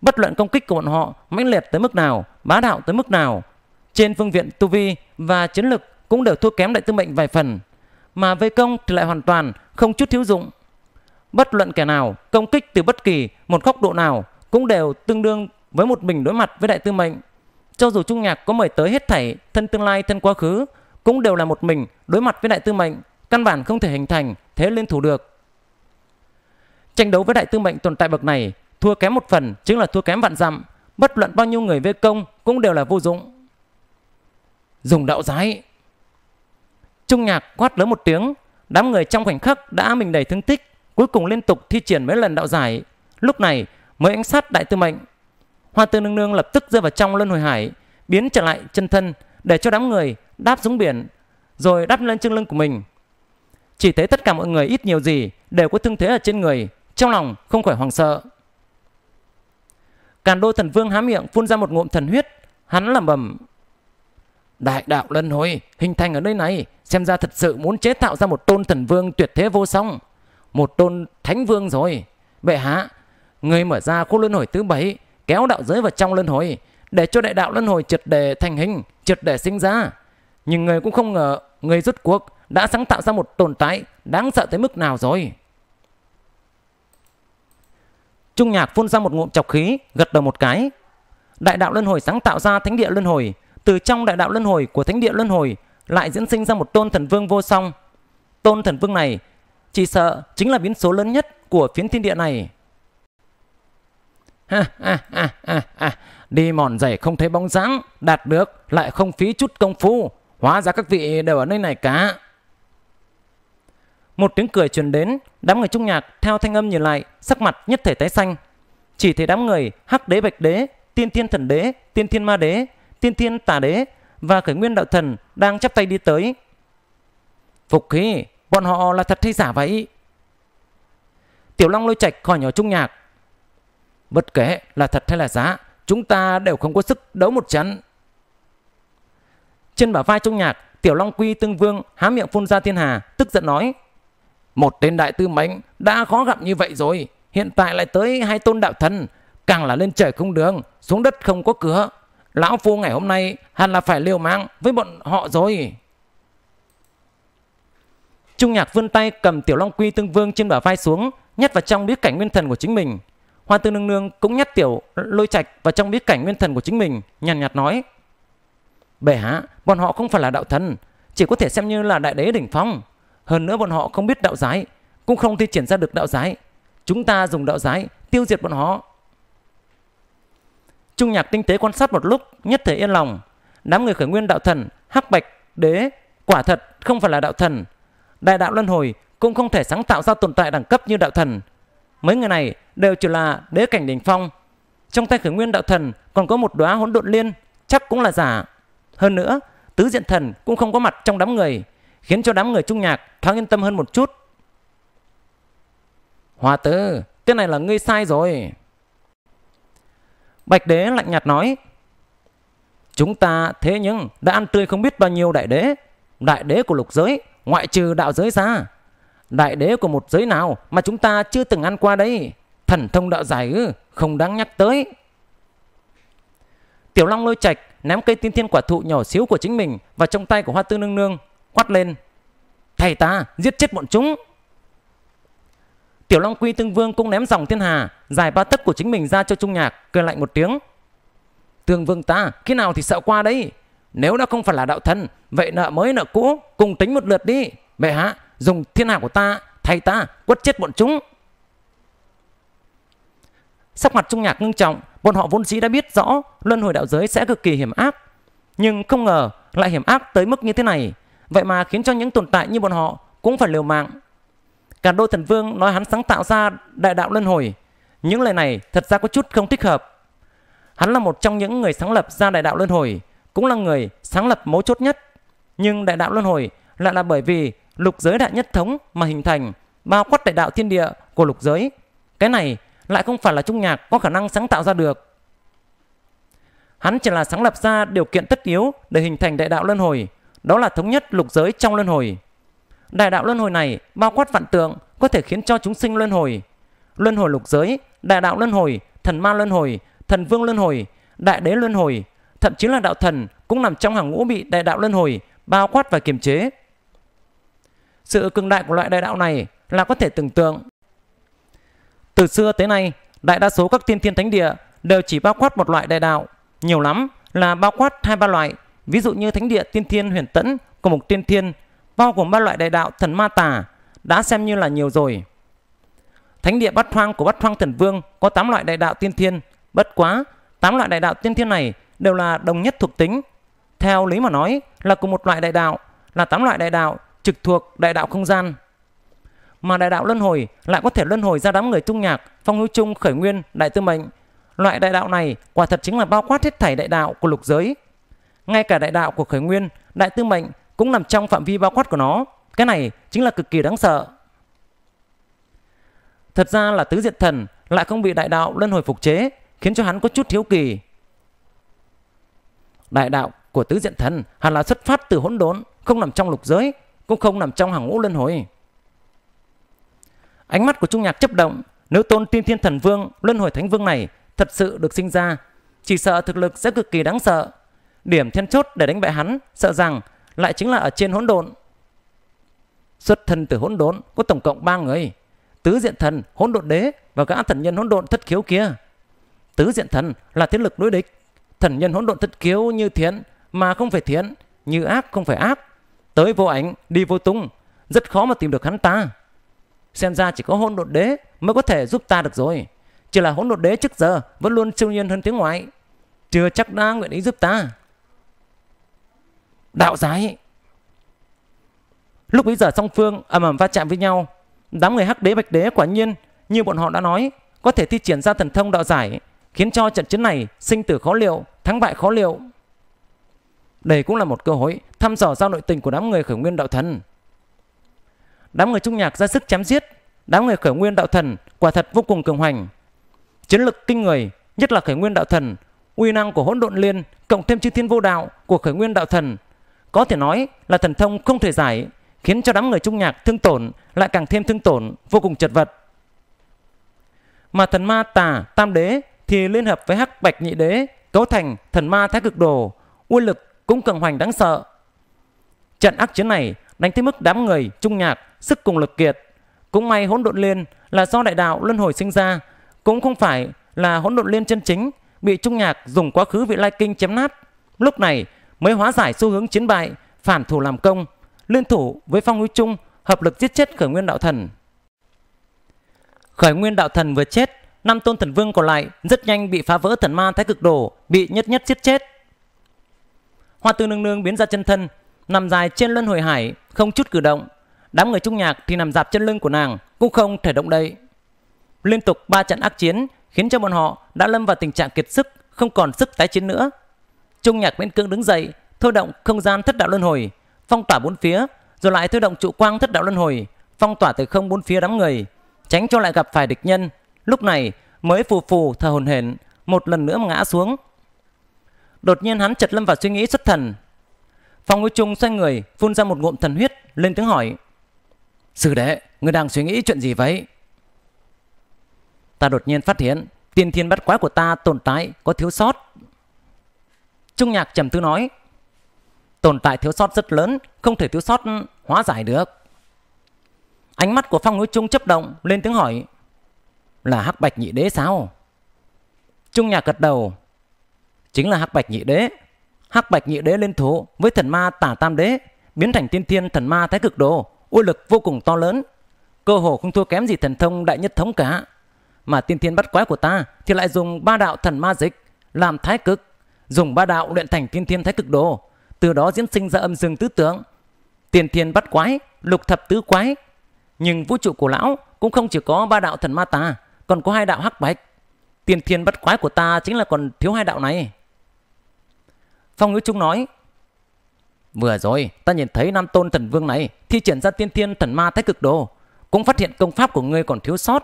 bất luận công kích của bọn họ mãnh liệt tới mức nào bá đạo tới mức nào trên phương viện tu vi và chiến lực cũng đều thua kém đại tư mệnh vài phần mà vây công thì lại hoàn toàn không chút thiếu dụng. Bất luận kẻ nào công kích từ bất kỳ một góc độ nào cũng đều tương đương với một mình đối mặt với đại tư mệnh. Cho dù Trung Nhạc có mời tới hết thảy thân tương lai thân quá khứ cũng đều là một mình đối mặt với đại tư mệnh, căn bản không thể hình thành thế liên thủ được. Tranh đấu với đại tư mệnh tồn tại bậc này thua kém một phần chính là thua kém vạn dặm bất luận bao nhiêu người vây công cũng đều là vô dụng dùng đạo giái Trung nhạc quát lớn một tiếng, đám người trong khoảnh khắc đã mình đầy thương tích, cuối cùng liên tục thi triển mấy lần đạo giải. Lúc này mới ánh sát đại tư mệnh. Hoa tư nương nương lập tức rơi vào trong luân hồi hải, biến trở lại chân thân để cho đám người đáp xuống biển, rồi đáp lên chân lưng của mình. Chỉ thấy tất cả mọi người ít nhiều gì đều có thương thế ở trên người, trong lòng không khỏi hoảng sợ. Càn đô thần vương há miệng phun ra một ngụm thần huyết, hắn lẩm bẩm Đại đạo luân hồi hình thành ở nơi này Xem ra thật sự muốn chế tạo ra một tôn thần vương tuyệt thế vô song Một tôn thánh vương rồi Bệ hạ Người mở ra khu luân hồi thứ bảy Kéo đạo giới vào trong luân hồi Để cho đại đạo luân hồi trượt đề thành hình trượt đề sinh ra Nhưng người cũng không ngờ Người rút cuộc đã sáng tạo ra một tồn tại Đáng sợ tới mức nào rồi Trung nhạc phun ra một ngụm chọc khí Gật đầu một cái Đại đạo luân hồi sáng tạo ra thánh địa luân hồi từ trong đại đạo luân hồi của thánh địa luân hồi lại diễn sinh ra một tôn thần vương vô song. Tôn thần vương này chỉ sợ chính là biến số lớn nhất của phiến thiên địa này. Ha, ha, ha, ha, Đi mòn giày không thấy bóng dáng, đạt được lại không phí chút công phu. Hóa ra các vị đều ở nơi này cả. Một tiếng cười truyền đến, đám người trung nhạc theo thanh âm nhìn lại, sắc mặt nhất thể tái xanh. Chỉ thấy đám người hắc đế bạch đế, tiên thiên thần đế, tiên thiên ma đế, tiên thiên tà đế và khởi nguyên đạo thần đang chắp tay đi tới. Phục khí, bọn họ là thật hay giả vậy? Tiểu Long lôi chạch khỏi nhỏ trung nhạc. Bất kể là thật hay là giả, chúng ta đều không có sức đấu một trận. Trên bả vai trung nhạc, Tiểu Long quy tương vương há miệng phun ra thiên hà, tức giận nói. Một tên đại tư mệnh đã khó gặp như vậy rồi, hiện tại lại tới hai tôn đạo thần, càng là lên trời không đường, xuống đất không có cửa, Lão Phu ngày hôm nay hẳn là phải liều mạng với bọn họ rồi. Trung Nhạc vươn tay cầm Tiểu Long Quy Tương Vương trên bả vai xuống, nhét vào trong biết cảnh nguyên thần của chính mình. Hoa Tư Nương Nương cũng nhét Tiểu Lôi Trạch vào trong biết cảnh nguyên thần của chính mình, nhàn nhạt, nói. Bệ hạ, bọn họ không phải là đạo thần, chỉ có thể xem như là đại đế đỉnh phong. Hơn nữa bọn họ không biết đạo giải, cũng không thi triển ra được đạo giải. Chúng ta dùng đạo giải tiêu diệt bọn họ Trung nhạc tinh tế quan sát một lúc, nhất thể yên lòng. Đám người khởi nguyên đạo thần, hắc bạch, đế, quả thật không phải là đạo thần. Đại đạo luân hồi cũng không thể sáng tạo ra tồn tại đẳng cấp như đạo thần. Mấy người này đều chỉ là đế cảnh đỉnh phong. Trong tay khởi nguyên đạo thần còn có một đóa hỗn độn liên, chắc cũng là giả. Hơn nữa, tứ diện thần cũng không có mặt trong đám người, khiến cho đám người trung nhạc thoáng yên tâm hơn một chút. Hòa tử, cái này là ngươi sai rồi. Bạch đế lạnh nhạt nói, Chúng ta thế nhưng đã ăn tươi không biết bao nhiêu đại đế, đại đế của lục giới, ngoại trừ đạo giới ra. Đại đế của một giới nào mà chúng ta chưa từng ăn qua đây, thần thông đạo giải ư, không đáng nhắc tới. Tiểu Long lôi trạch ném cây tiên thiên quả thụ nhỏ xíu của chính mình vào trong tay của Hoa Tư Nương Nương, quát lên. Thầy ta, giết chết bọn chúng! Tiểu Long Quy Tương Vương cũng ném dòng thiên hà, dài ba tấc của chính mình ra cho Trung Nhạc, cười lạnh một tiếng. Tương Vương ta, khi nào thì sợ qua đấy? Nếu đã không phải là đạo thần, vậy nợ mới nợ cũ, cùng tính một lượt đi. Bệ hạ, dùng thiên hà của ta, thay ta, quất chết bọn chúng. Sắc mặt Trung Nhạc ngưng trọng, bọn họ vốn dĩ đã biết rõ luân hồi đạo giới sẽ cực kỳ hiểm ác. Nhưng không ngờ lại hiểm ác tới mức như thế này. Vậy mà khiến cho những tồn tại như bọn họ cũng phải liều mạng Cả đôi Thần Vương nói hắn sáng tạo ra đại đạo luân hồi. Những lời này thật ra có chút không thích hợp. Hắn là một trong những người sáng lập ra đại đạo luân hồi, cũng là người sáng lập mấu chốt nhất. Nhưng đại đạo luân hồi lại là bởi vì lục giới đại nhất thống mà hình thành, bao quát đại đạo thiên địa của lục giới. Cái này lại không phải là trung nhạc có khả năng sáng tạo ra được. Hắn chỉ là sáng lập ra điều kiện tất yếu để hình thành đại đạo luân hồi, đó là thống nhất lục giới trong luân hồi. Đại đạo luân hồi này bao quát vạn tượng, có thể khiến cho chúng sinh luân hồi. Luân hồi lục giới, đại đạo luân hồi, thần ma luân hồi, thần vương luân hồi, đại đế luân hồi, thậm chí là đạo thần cũng nằm trong hàng ngũ bị đại đạo luân hồi bao quát và kiềm chế. Sự cường đại của loại đại đạo này là có thể tưởng tượng. Từ xưa tới nay, đại đa số các tiên thiên thánh địa đều chỉ bao quát một loại đại đạo, nhiều lắm là bao quát hai ba loại, ví dụ như thánh địa tiên thiên huyền tẫn của một tiên thiên bao gồm ba loại đại đạo thần ma tà đã xem như là nhiều rồi. Thánh địa Bát Hoang của Bát Hoang Thần Vương có 8 loại đại đạo tiên thiên, bất quá 8 loại đại đạo tiên thiên này đều là đồng nhất thuộc tính. Theo lý mà nói là cùng một loại đại đạo, là 8 loại đại đạo trực thuộc đại đạo không gian. Mà đại đạo luân hồi lại có thể luân hồi ra đám người trung nhạc, phong hữu trung, khởi nguyên, đại tư mệnh. Loại đại đạo này quả thật chính là bao quát hết thảy đại đạo của lục giới. Ngay cả đại đạo của khởi nguyên, đại tư mệnh cũng nằm trong phạm vi bao quát của nó. Cái này chính là cực kỳ đáng sợ. Thật ra là tứ diện thần lại không bị đại đạo luân hồi phục chế, khiến cho hắn có chút thiếu kỳ. Đại đạo của tứ diện thần hẳn là xuất phát từ hỗn đốn, không nằm trong lục giới, cũng không nằm trong hàng ngũ luân hồi. Ánh mắt của Trung Nhạc chấp động, nếu tôn tiên thiên thần vương, luân hồi thánh vương này thật sự được sinh ra, chỉ sợ thực lực sẽ cực kỳ đáng sợ. Điểm then chốt để đánh bại hắn, sợ rằng lại chính là ở trên hỗn độn xuất thân từ hỗn độn có tổng cộng ba người tứ diện thần hỗn độn đế và gã thần nhân hỗn độn thất khiếu kia tứ diện thần là thế lực đối địch thần nhân hỗn độn thất khiếu như thiện mà không phải thiện như ác không phải ác tới vô ảnh đi vô tung rất khó mà tìm được hắn ta xem ra chỉ có hỗn độn đế mới có thể giúp ta được rồi chỉ là hỗn độn đế trước giờ vẫn luôn siêu nhiên hơn tiếng ngoại chưa chắc đã nguyện ý giúp ta đạo giáo Lúc bấy giờ song phương ầm ầm va chạm với nhau, đám người hắc đế bạch đế quả nhiên như bọn họ đã nói, có thể thi triển ra thần thông đạo giải, khiến cho trận chiến này sinh tử khó liệu, thắng bại khó liệu. Đây cũng là một cơ hội thăm dò ra nội tình của đám người khởi nguyên đạo thần. Đám người trung nhạc ra sức chém giết, đám người khởi nguyên đạo thần quả thật vô cùng cường hoành. Chiến lực kinh người, nhất là khởi nguyên đạo thần, uy năng của hỗn độn liên cộng thêm chư thiên vô đạo của khởi nguyên đạo thần có thể nói là thần thông không thể giải, khiến cho đám người trung nhạc thương tổn lại càng thêm thương tổn, vô cùng chật vật. Mà thần ma tà tam đế thì liên hợp với hắc bạch nhị đế cấu thành thần ma thái cực đồ, uy lực cũng cường hoành đáng sợ. Trận ác chiến này đánh tới mức đám người trung nhạc sức cùng lực kiệt. Cũng may hỗn độn liên là do đại đạo luân hồi sinh ra, cũng không phải là hỗn độn liên chân chính bị trung nhạc dùng quá khứ vị lai kinh chém nát. Lúc này mới hóa giải xu hướng chiến bại, phản thủ làm công, liên thủ với phong Huy trung hợp lực giết chết khởi nguyên đạo thần. Khởi nguyên đạo thần vừa chết, năm tôn thần vương còn lại rất nhanh bị phá vỡ thần ma thái cực đồ, bị nhất nhất giết chết. Hoa tư nương nương biến ra chân thân, nằm dài trên luân hồi hải, không chút cử động. Đám người trung nhạc thì nằm dạp chân lưng của nàng, cũng không thể động đậy. Liên tục ba trận ác chiến khiến cho bọn họ đã lâm vào tình trạng kiệt sức, không còn sức tái chiến nữa. Trung nhạc miễn cương đứng dậy, thôi động không gian thất đạo luân hồi, phong tỏa bốn phía, rồi lại thôi động trụ quang thất đạo luân hồi, phong tỏa từ không bốn phía đám người, tránh cho lại gặp phải địch nhân. Lúc này mới phù phù thở hồn hển, một lần nữa ngã xuống. Đột nhiên hắn chợt lâm vào suy nghĩ xuất thần. Phong Ngũ Trung xoay người, phun ra một ngụm thần huyết, lên tiếng hỏi: "Sư đệ, ngươi đang suy nghĩ chuyện gì vậy?" Ta đột nhiên phát hiện, tiên thiên bắt quái của ta tồn tại có thiếu sót, Trung nhạc trầm tư nói, tồn tại thiếu sót rất lớn, không thể thiếu sót hóa giải được. Ánh mắt của Phong Núi Trung chấp động, lên tiếng hỏi, là Hắc Bạch Nhị Đế sao? Trung nhạc gật đầu, chính là Hắc Bạch Nhị Đế. Hắc Bạch Nhị Đế lên thủ với thần ma Tả Tam Đế, biến thành tiên thiên thần ma thái cực đồ, uy lực vô cùng to lớn, cơ hồ không thua kém gì thần thông đại nhất thống cả. Mà tiên thiên bắt quái của ta thì lại dùng ba đạo thần ma dịch làm thái cực dùng ba đạo luyện thành tiên thiên thái cực đồ, từ đó diễn sinh ra âm dương tứ tướng, tiền thiên bắt quái, lục thập tứ quái. Nhưng vũ trụ của lão cũng không chỉ có ba đạo thần ma ta, còn có hai đạo hắc bạch. Tiền thiên bắt quái của ta chính là còn thiếu hai đạo này. Phong Ngữ Trung nói, Vừa rồi ta nhìn thấy Nam Tôn Thần Vương này thi triển ra tiên thiên thần ma thái cực đồ, cũng phát hiện công pháp của ngươi còn thiếu sót.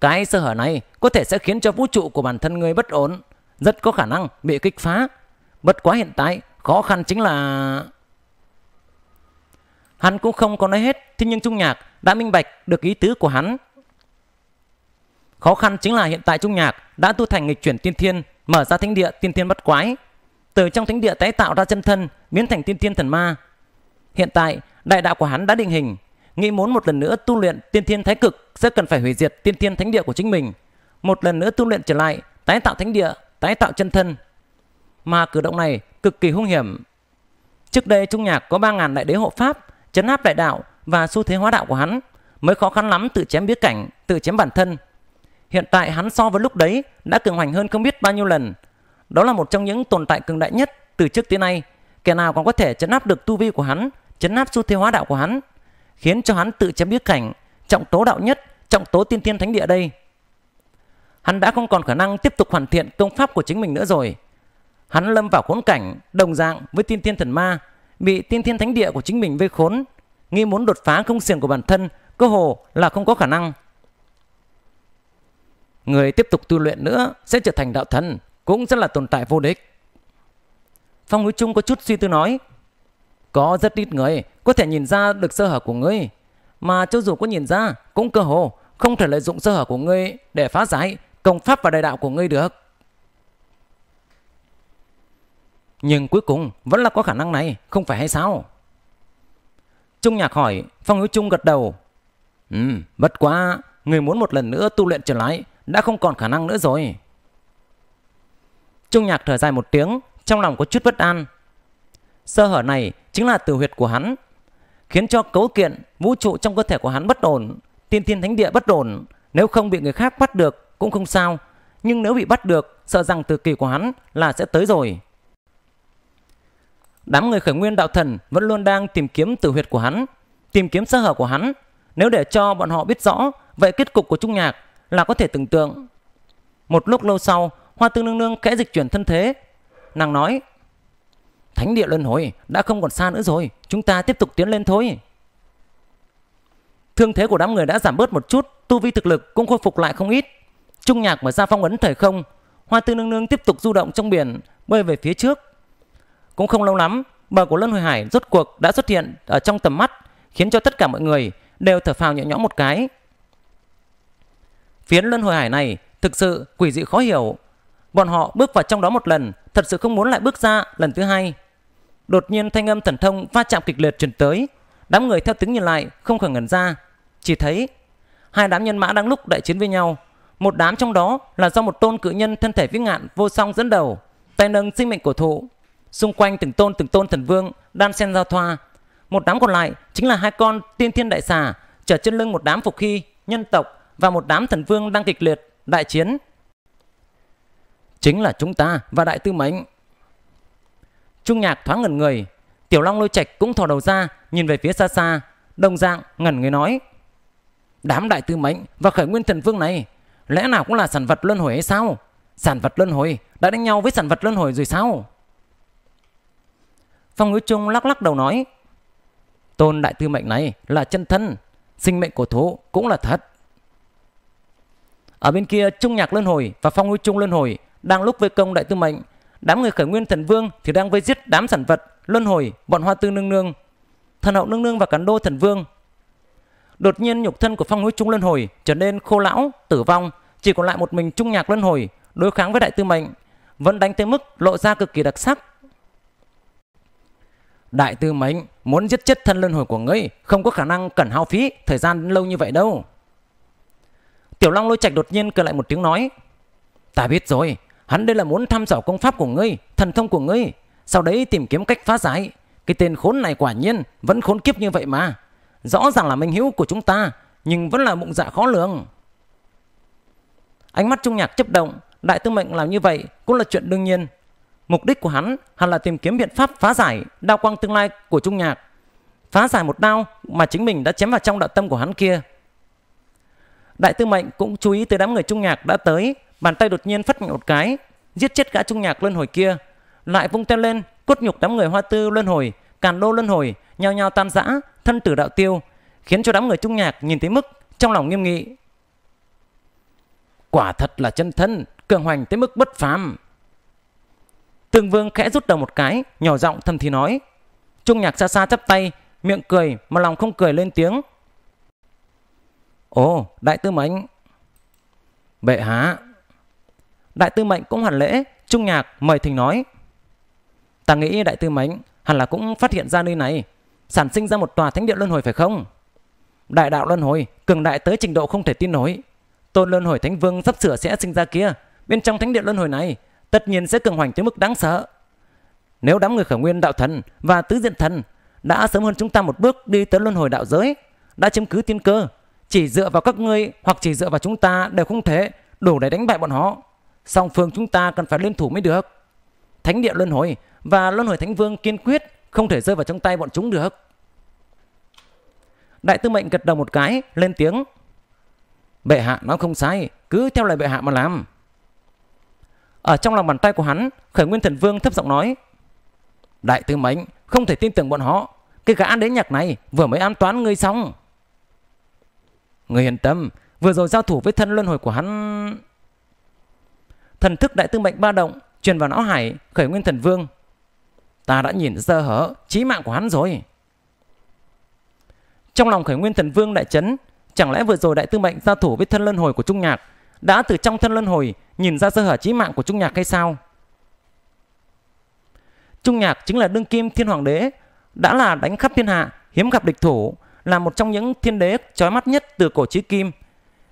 Cái sơ hở này có thể sẽ khiến cho vũ trụ của bản thân ngươi bất ổn rất có khả năng bị kích phá. Bất quá hiện tại, khó khăn chính là... Hắn cũng không có nói hết, thế nhưng Trung Nhạc đã minh bạch được ý tứ của hắn. Khó khăn chính là hiện tại Trung Nhạc đã tu thành nghịch chuyển tiên thiên, mở ra thánh địa tiên thiên bất quái. Từ trong thánh địa tái tạo ra chân thân, biến thành tiên thiên thần ma. Hiện tại, đại đạo của hắn đã định hình, nghĩ muốn một lần nữa tu luyện tiên thiên thái cực sẽ cần phải hủy diệt tiên thiên thánh địa của chính mình một lần nữa tu luyện trở lại tái tạo thánh địa tái tạo chân thân mà cử động này cực kỳ hung hiểm. Trước đây Trung Nhạc có 3.000 đại đế hộ pháp chấn áp đại đạo và xu thế hóa đạo của hắn mới khó khăn lắm tự chém biết cảnh, tự chém bản thân. Hiện tại hắn so với lúc đấy đã cường hoành hơn không biết bao nhiêu lần. Đó là một trong những tồn tại cường đại nhất từ trước tới nay. Kẻ nào còn có thể chấn áp được tu vi của hắn, chấn áp xu thế hóa đạo của hắn, khiến cho hắn tự chém biết cảnh, trọng tố đạo nhất, trọng tố tiên thiên thánh địa đây hắn đã không còn khả năng tiếp tục hoàn thiện công pháp của chính mình nữa rồi. Hắn lâm vào khốn cảnh đồng dạng với tiên thiên thần ma, bị tiên thiên thánh địa của chính mình vây khốn, nghi muốn đột phá không xiềng của bản thân, cơ hồ là không có khả năng. Người tiếp tục tu luyện nữa sẽ trở thành đạo thần, cũng rất là tồn tại vô địch. Phong Núi Trung có chút suy tư nói, có rất ít người có thể nhìn ra được sơ hở của ngươi, mà cho dù có nhìn ra cũng cơ hồ không thể lợi dụng sơ hở của ngươi để phá giải công pháp và đại đạo của ngươi được. Nhưng cuối cùng vẫn là có khả năng này, không phải hay sao? Trung Nhạc hỏi, Phong Hiếu Trung gật đầu. ừm bất quá, người muốn một lần nữa tu luyện trở lại, đã không còn khả năng nữa rồi. Trung Nhạc thở dài một tiếng, trong lòng có chút bất an. Sơ hở này chính là từ huyệt của hắn, khiến cho cấu kiện vũ trụ trong cơ thể của hắn bất ổn, tiên thiên thánh địa bất ổn. Nếu không bị người khác bắt được cũng không sao, nhưng nếu bị bắt được, sợ rằng từ kỳ của hắn là sẽ tới rồi. Đám người khởi nguyên đạo thần vẫn luôn đang tìm kiếm tử huyệt của hắn, tìm kiếm sơ hở của hắn. Nếu để cho bọn họ biết rõ, vậy kết cục của Trung Nhạc là có thể tưởng tượng. Một lúc lâu sau, Hoa Tương Nương Nương khẽ dịch chuyển thân thế. Nàng nói, Thánh địa luân hồi đã không còn xa nữa rồi, chúng ta tiếp tục tiến lên thôi. Thương thế của đám người đã giảm bớt một chút, tu vi thực lực cũng khôi phục lại không ít. Trung nhạc mở ra phong ấn thời không, Hoa Tư Nương Nương tiếp tục du động trong biển, bơi về phía trước. Cũng không lâu lắm, bờ của lân Hồi Hải rốt cuộc đã xuất hiện ở trong tầm mắt, khiến cho tất cả mọi người đều thở phào nhẹ nhõm một cái. Phiến lân Hồi Hải này thực sự quỷ dị khó hiểu. Bọn họ bước vào trong đó một lần, thật sự không muốn lại bước ra lần thứ hai. Đột nhiên thanh âm thần thông va chạm kịch liệt truyền tới, đám người theo tiếng nhìn lại không khỏi ngẩn ra, chỉ thấy hai đám nhân mã đang lúc đại chiến với nhau một đám trong đó là do một tôn cự nhân thân thể vĩ ngạn vô song dẫn đầu, tay nâng sinh mệnh của thụ. Xung quanh từng tôn từng tôn thần vương đan xen giao thoa. Một đám còn lại chính là hai con tiên thiên đại xà chở trên lưng một đám phục hy, nhân tộc và một đám thần vương đang kịch liệt đại chiến. Chính là chúng ta và đại tư mệnh. Trung nhạc thoáng ngẩn người, Tiểu Long lôi trạch cũng thò đầu ra nhìn về phía xa xa, đồng dạng ngẩn người nói. Đám đại tư mệnh và khởi nguyên thần vương này Lẽ nào cũng là sản vật luân hồi hay sao? Sản vật luân hồi đã đánh nhau với sản vật luân hồi rồi sao? Phong ngữ trung lắc lắc đầu nói Tôn đại tư mệnh này là chân thân Sinh mệnh của thú cũng là thật Ở bên kia trung nhạc luân hồi và phong ngữ trung luân hồi Đang lúc với công đại tư mệnh Đám người khởi nguyên thần vương thì đang vây giết đám sản vật Luân hồi bọn hoa tư nương nương Thần hậu nương nương và cán đô thần vương Đột nhiên nhục thân của phong núi trung luân hồi trở nên khô lão, tử vong, chỉ còn lại một mình trung nhạc luân hồi đối kháng với đại tư mệnh, vẫn đánh tới mức lộ ra cực kỳ đặc sắc. Đại tư mệnh muốn giết chết thân luân hồi của ngươi không có khả năng cần hao phí thời gian lâu như vậy đâu. Tiểu Long lôi trạch đột nhiên cười lại một tiếng nói. Ta biết rồi, hắn đây là muốn thăm dò công pháp của ngươi, thần thông của ngươi, sau đấy tìm kiếm cách phá giải. Cái tên khốn này quả nhiên vẫn khốn kiếp như vậy mà rõ ràng là minh hữu của chúng ta, nhưng vẫn là bụng dạ khó lường. Ánh mắt Trung Nhạc chấp động, đại tư mệnh làm như vậy cũng là chuyện đương nhiên. Mục đích của hắn hẳn là tìm kiếm biện pháp phá giải đao quang tương lai của Trung Nhạc, phá giải một đao mà chính mình đã chém vào trong đạo tâm của hắn kia. Đại tư mệnh cũng chú ý tới đám người Trung Nhạc đã tới, bàn tay đột nhiên phát mạnh một cái, giết chết gã Trung Nhạc luân hồi kia, lại vung tay lên, cốt nhục đám người Hoa Tư luân hồi càn đô luân hồi nhao nhao tan rã thân tử đạo tiêu khiến cho đám người trung nhạc nhìn thấy mức trong lòng nghiêm nghị quả thật là chân thân cường hoành tới mức bất phàm tương vương khẽ rút đầu một cái nhỏ giọng thầm thì nói trung nhạc xa xa chắp tay miệng cười mà lòng không cười lên tiếng ồ đại tư mệnh bệ hạ đại tư mệnh cũng hoàn lễ trung nhạc mời thỉnh nói ta nghĩ đại tư mệnh hẳn là cũng phát hiện ra nơi này, sản sinh ra một tòa thánh địa luân hồi phải không? Đại đạo luân hồi, cường đại tới trình độ không thể tin nổi. Tôn luân hồi thánh vương sắp sửa sẽ sinh ra kia, bên trong thánh địa luân hồi này, tất nhiên sẽ cường hoành tới mức đáng sợ. Nếu đám người khởi nguyên đạo thần và tứ diện thần đã sớm hơn chúng ta một bước đi tới luân hồi đạo giới, đã chiếm cứ tiên cơ, chỉ dựa vào các ngươi hoặc chỉ dựa vào chúng ta đều không thể đủ để đánh bại bọn họ. Song phương chúng ta cần phải liên thủ mới được thánh địa luân hồi và luân hồi thánh vương kiên quyết không thể rơi vào trong tay bọn chúng được. Đại tư mệnh gật đầu một cái, lên tiếng. Bệ hạ nó không sai, cứ theo lời bệ hạ mà làm. Ở trong lòng bàn tay của hắn, khởi nguyên thần vương thấp giọng nói. Đại tư mệnh, không thể tin tưởng bọn họ. Cái gã đến nhạc này vừa mới an toán ngươi xong. người yên tâm, vừa rồi giao thủ với thân luân hồi của hắn... Thần thức đại tư mệnh ba động, truyền vào não hải khởi nguyên thần vương. Ta đã nhìn sơ hở chí mạng của hắn rồi. Trong lòng khởi nguyên thần vương đại chấn, chẳng lẽ vừa rồi đại tư mệnh giao thủ với thân luân hồi của Trung Nhạc đã từ trong thân luân hồi nhìn ra sơ hở chí mạng của Trung Nhạc hay sao? Trung Nhạc chính là đương kim thiên hoàng đế, đã là đánh khắp thiên hạ, hiếm gặp địch thủ, là một trong những thiên đế chói mắt nhất từ cổ chí kim.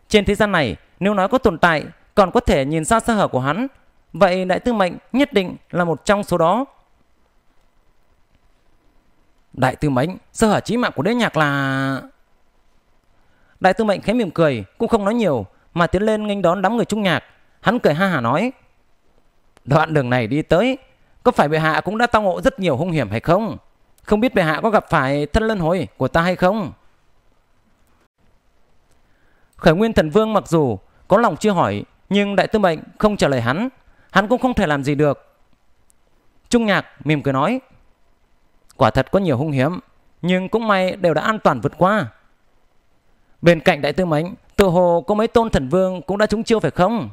Trên thế gian này, nếu nói có tồn tại, còn có thể nhìn ra sơ hở của hắn Vậy đại tư mệnh nhất định là một trong số đó. Đại tư mệnh, sơ hở chí mạng của đế nhạc là... Đại tư mệnh khẽ mỉm cười, cũng không nói nhiều, mà tiến lên nghênh đón đám người trung nhạc. Hắn cười ha hả nói. Đoạn đường này đi tới, có phải bệ hạ cũng đã tao ngộ rất nhiều hung hiểm hay không? Không biết bệ hạ có gặp phải thân lân hồi của ta hay không? Khởi nguyên thần vương mặc dù có lòng chưa hỏi, nhưng đại tư mệnh không trả lời hắn Hắn cũng không thể làm gì được Trung nhạc mỉm cười nói Quả thật có nhiều hung hiểm Nhưng cũng may đều đã an toàn vượt qua Bên cạnh đại tư mệnh Tự hồ có mấy tôn thần vương Cũng đã trúng chiêu phải không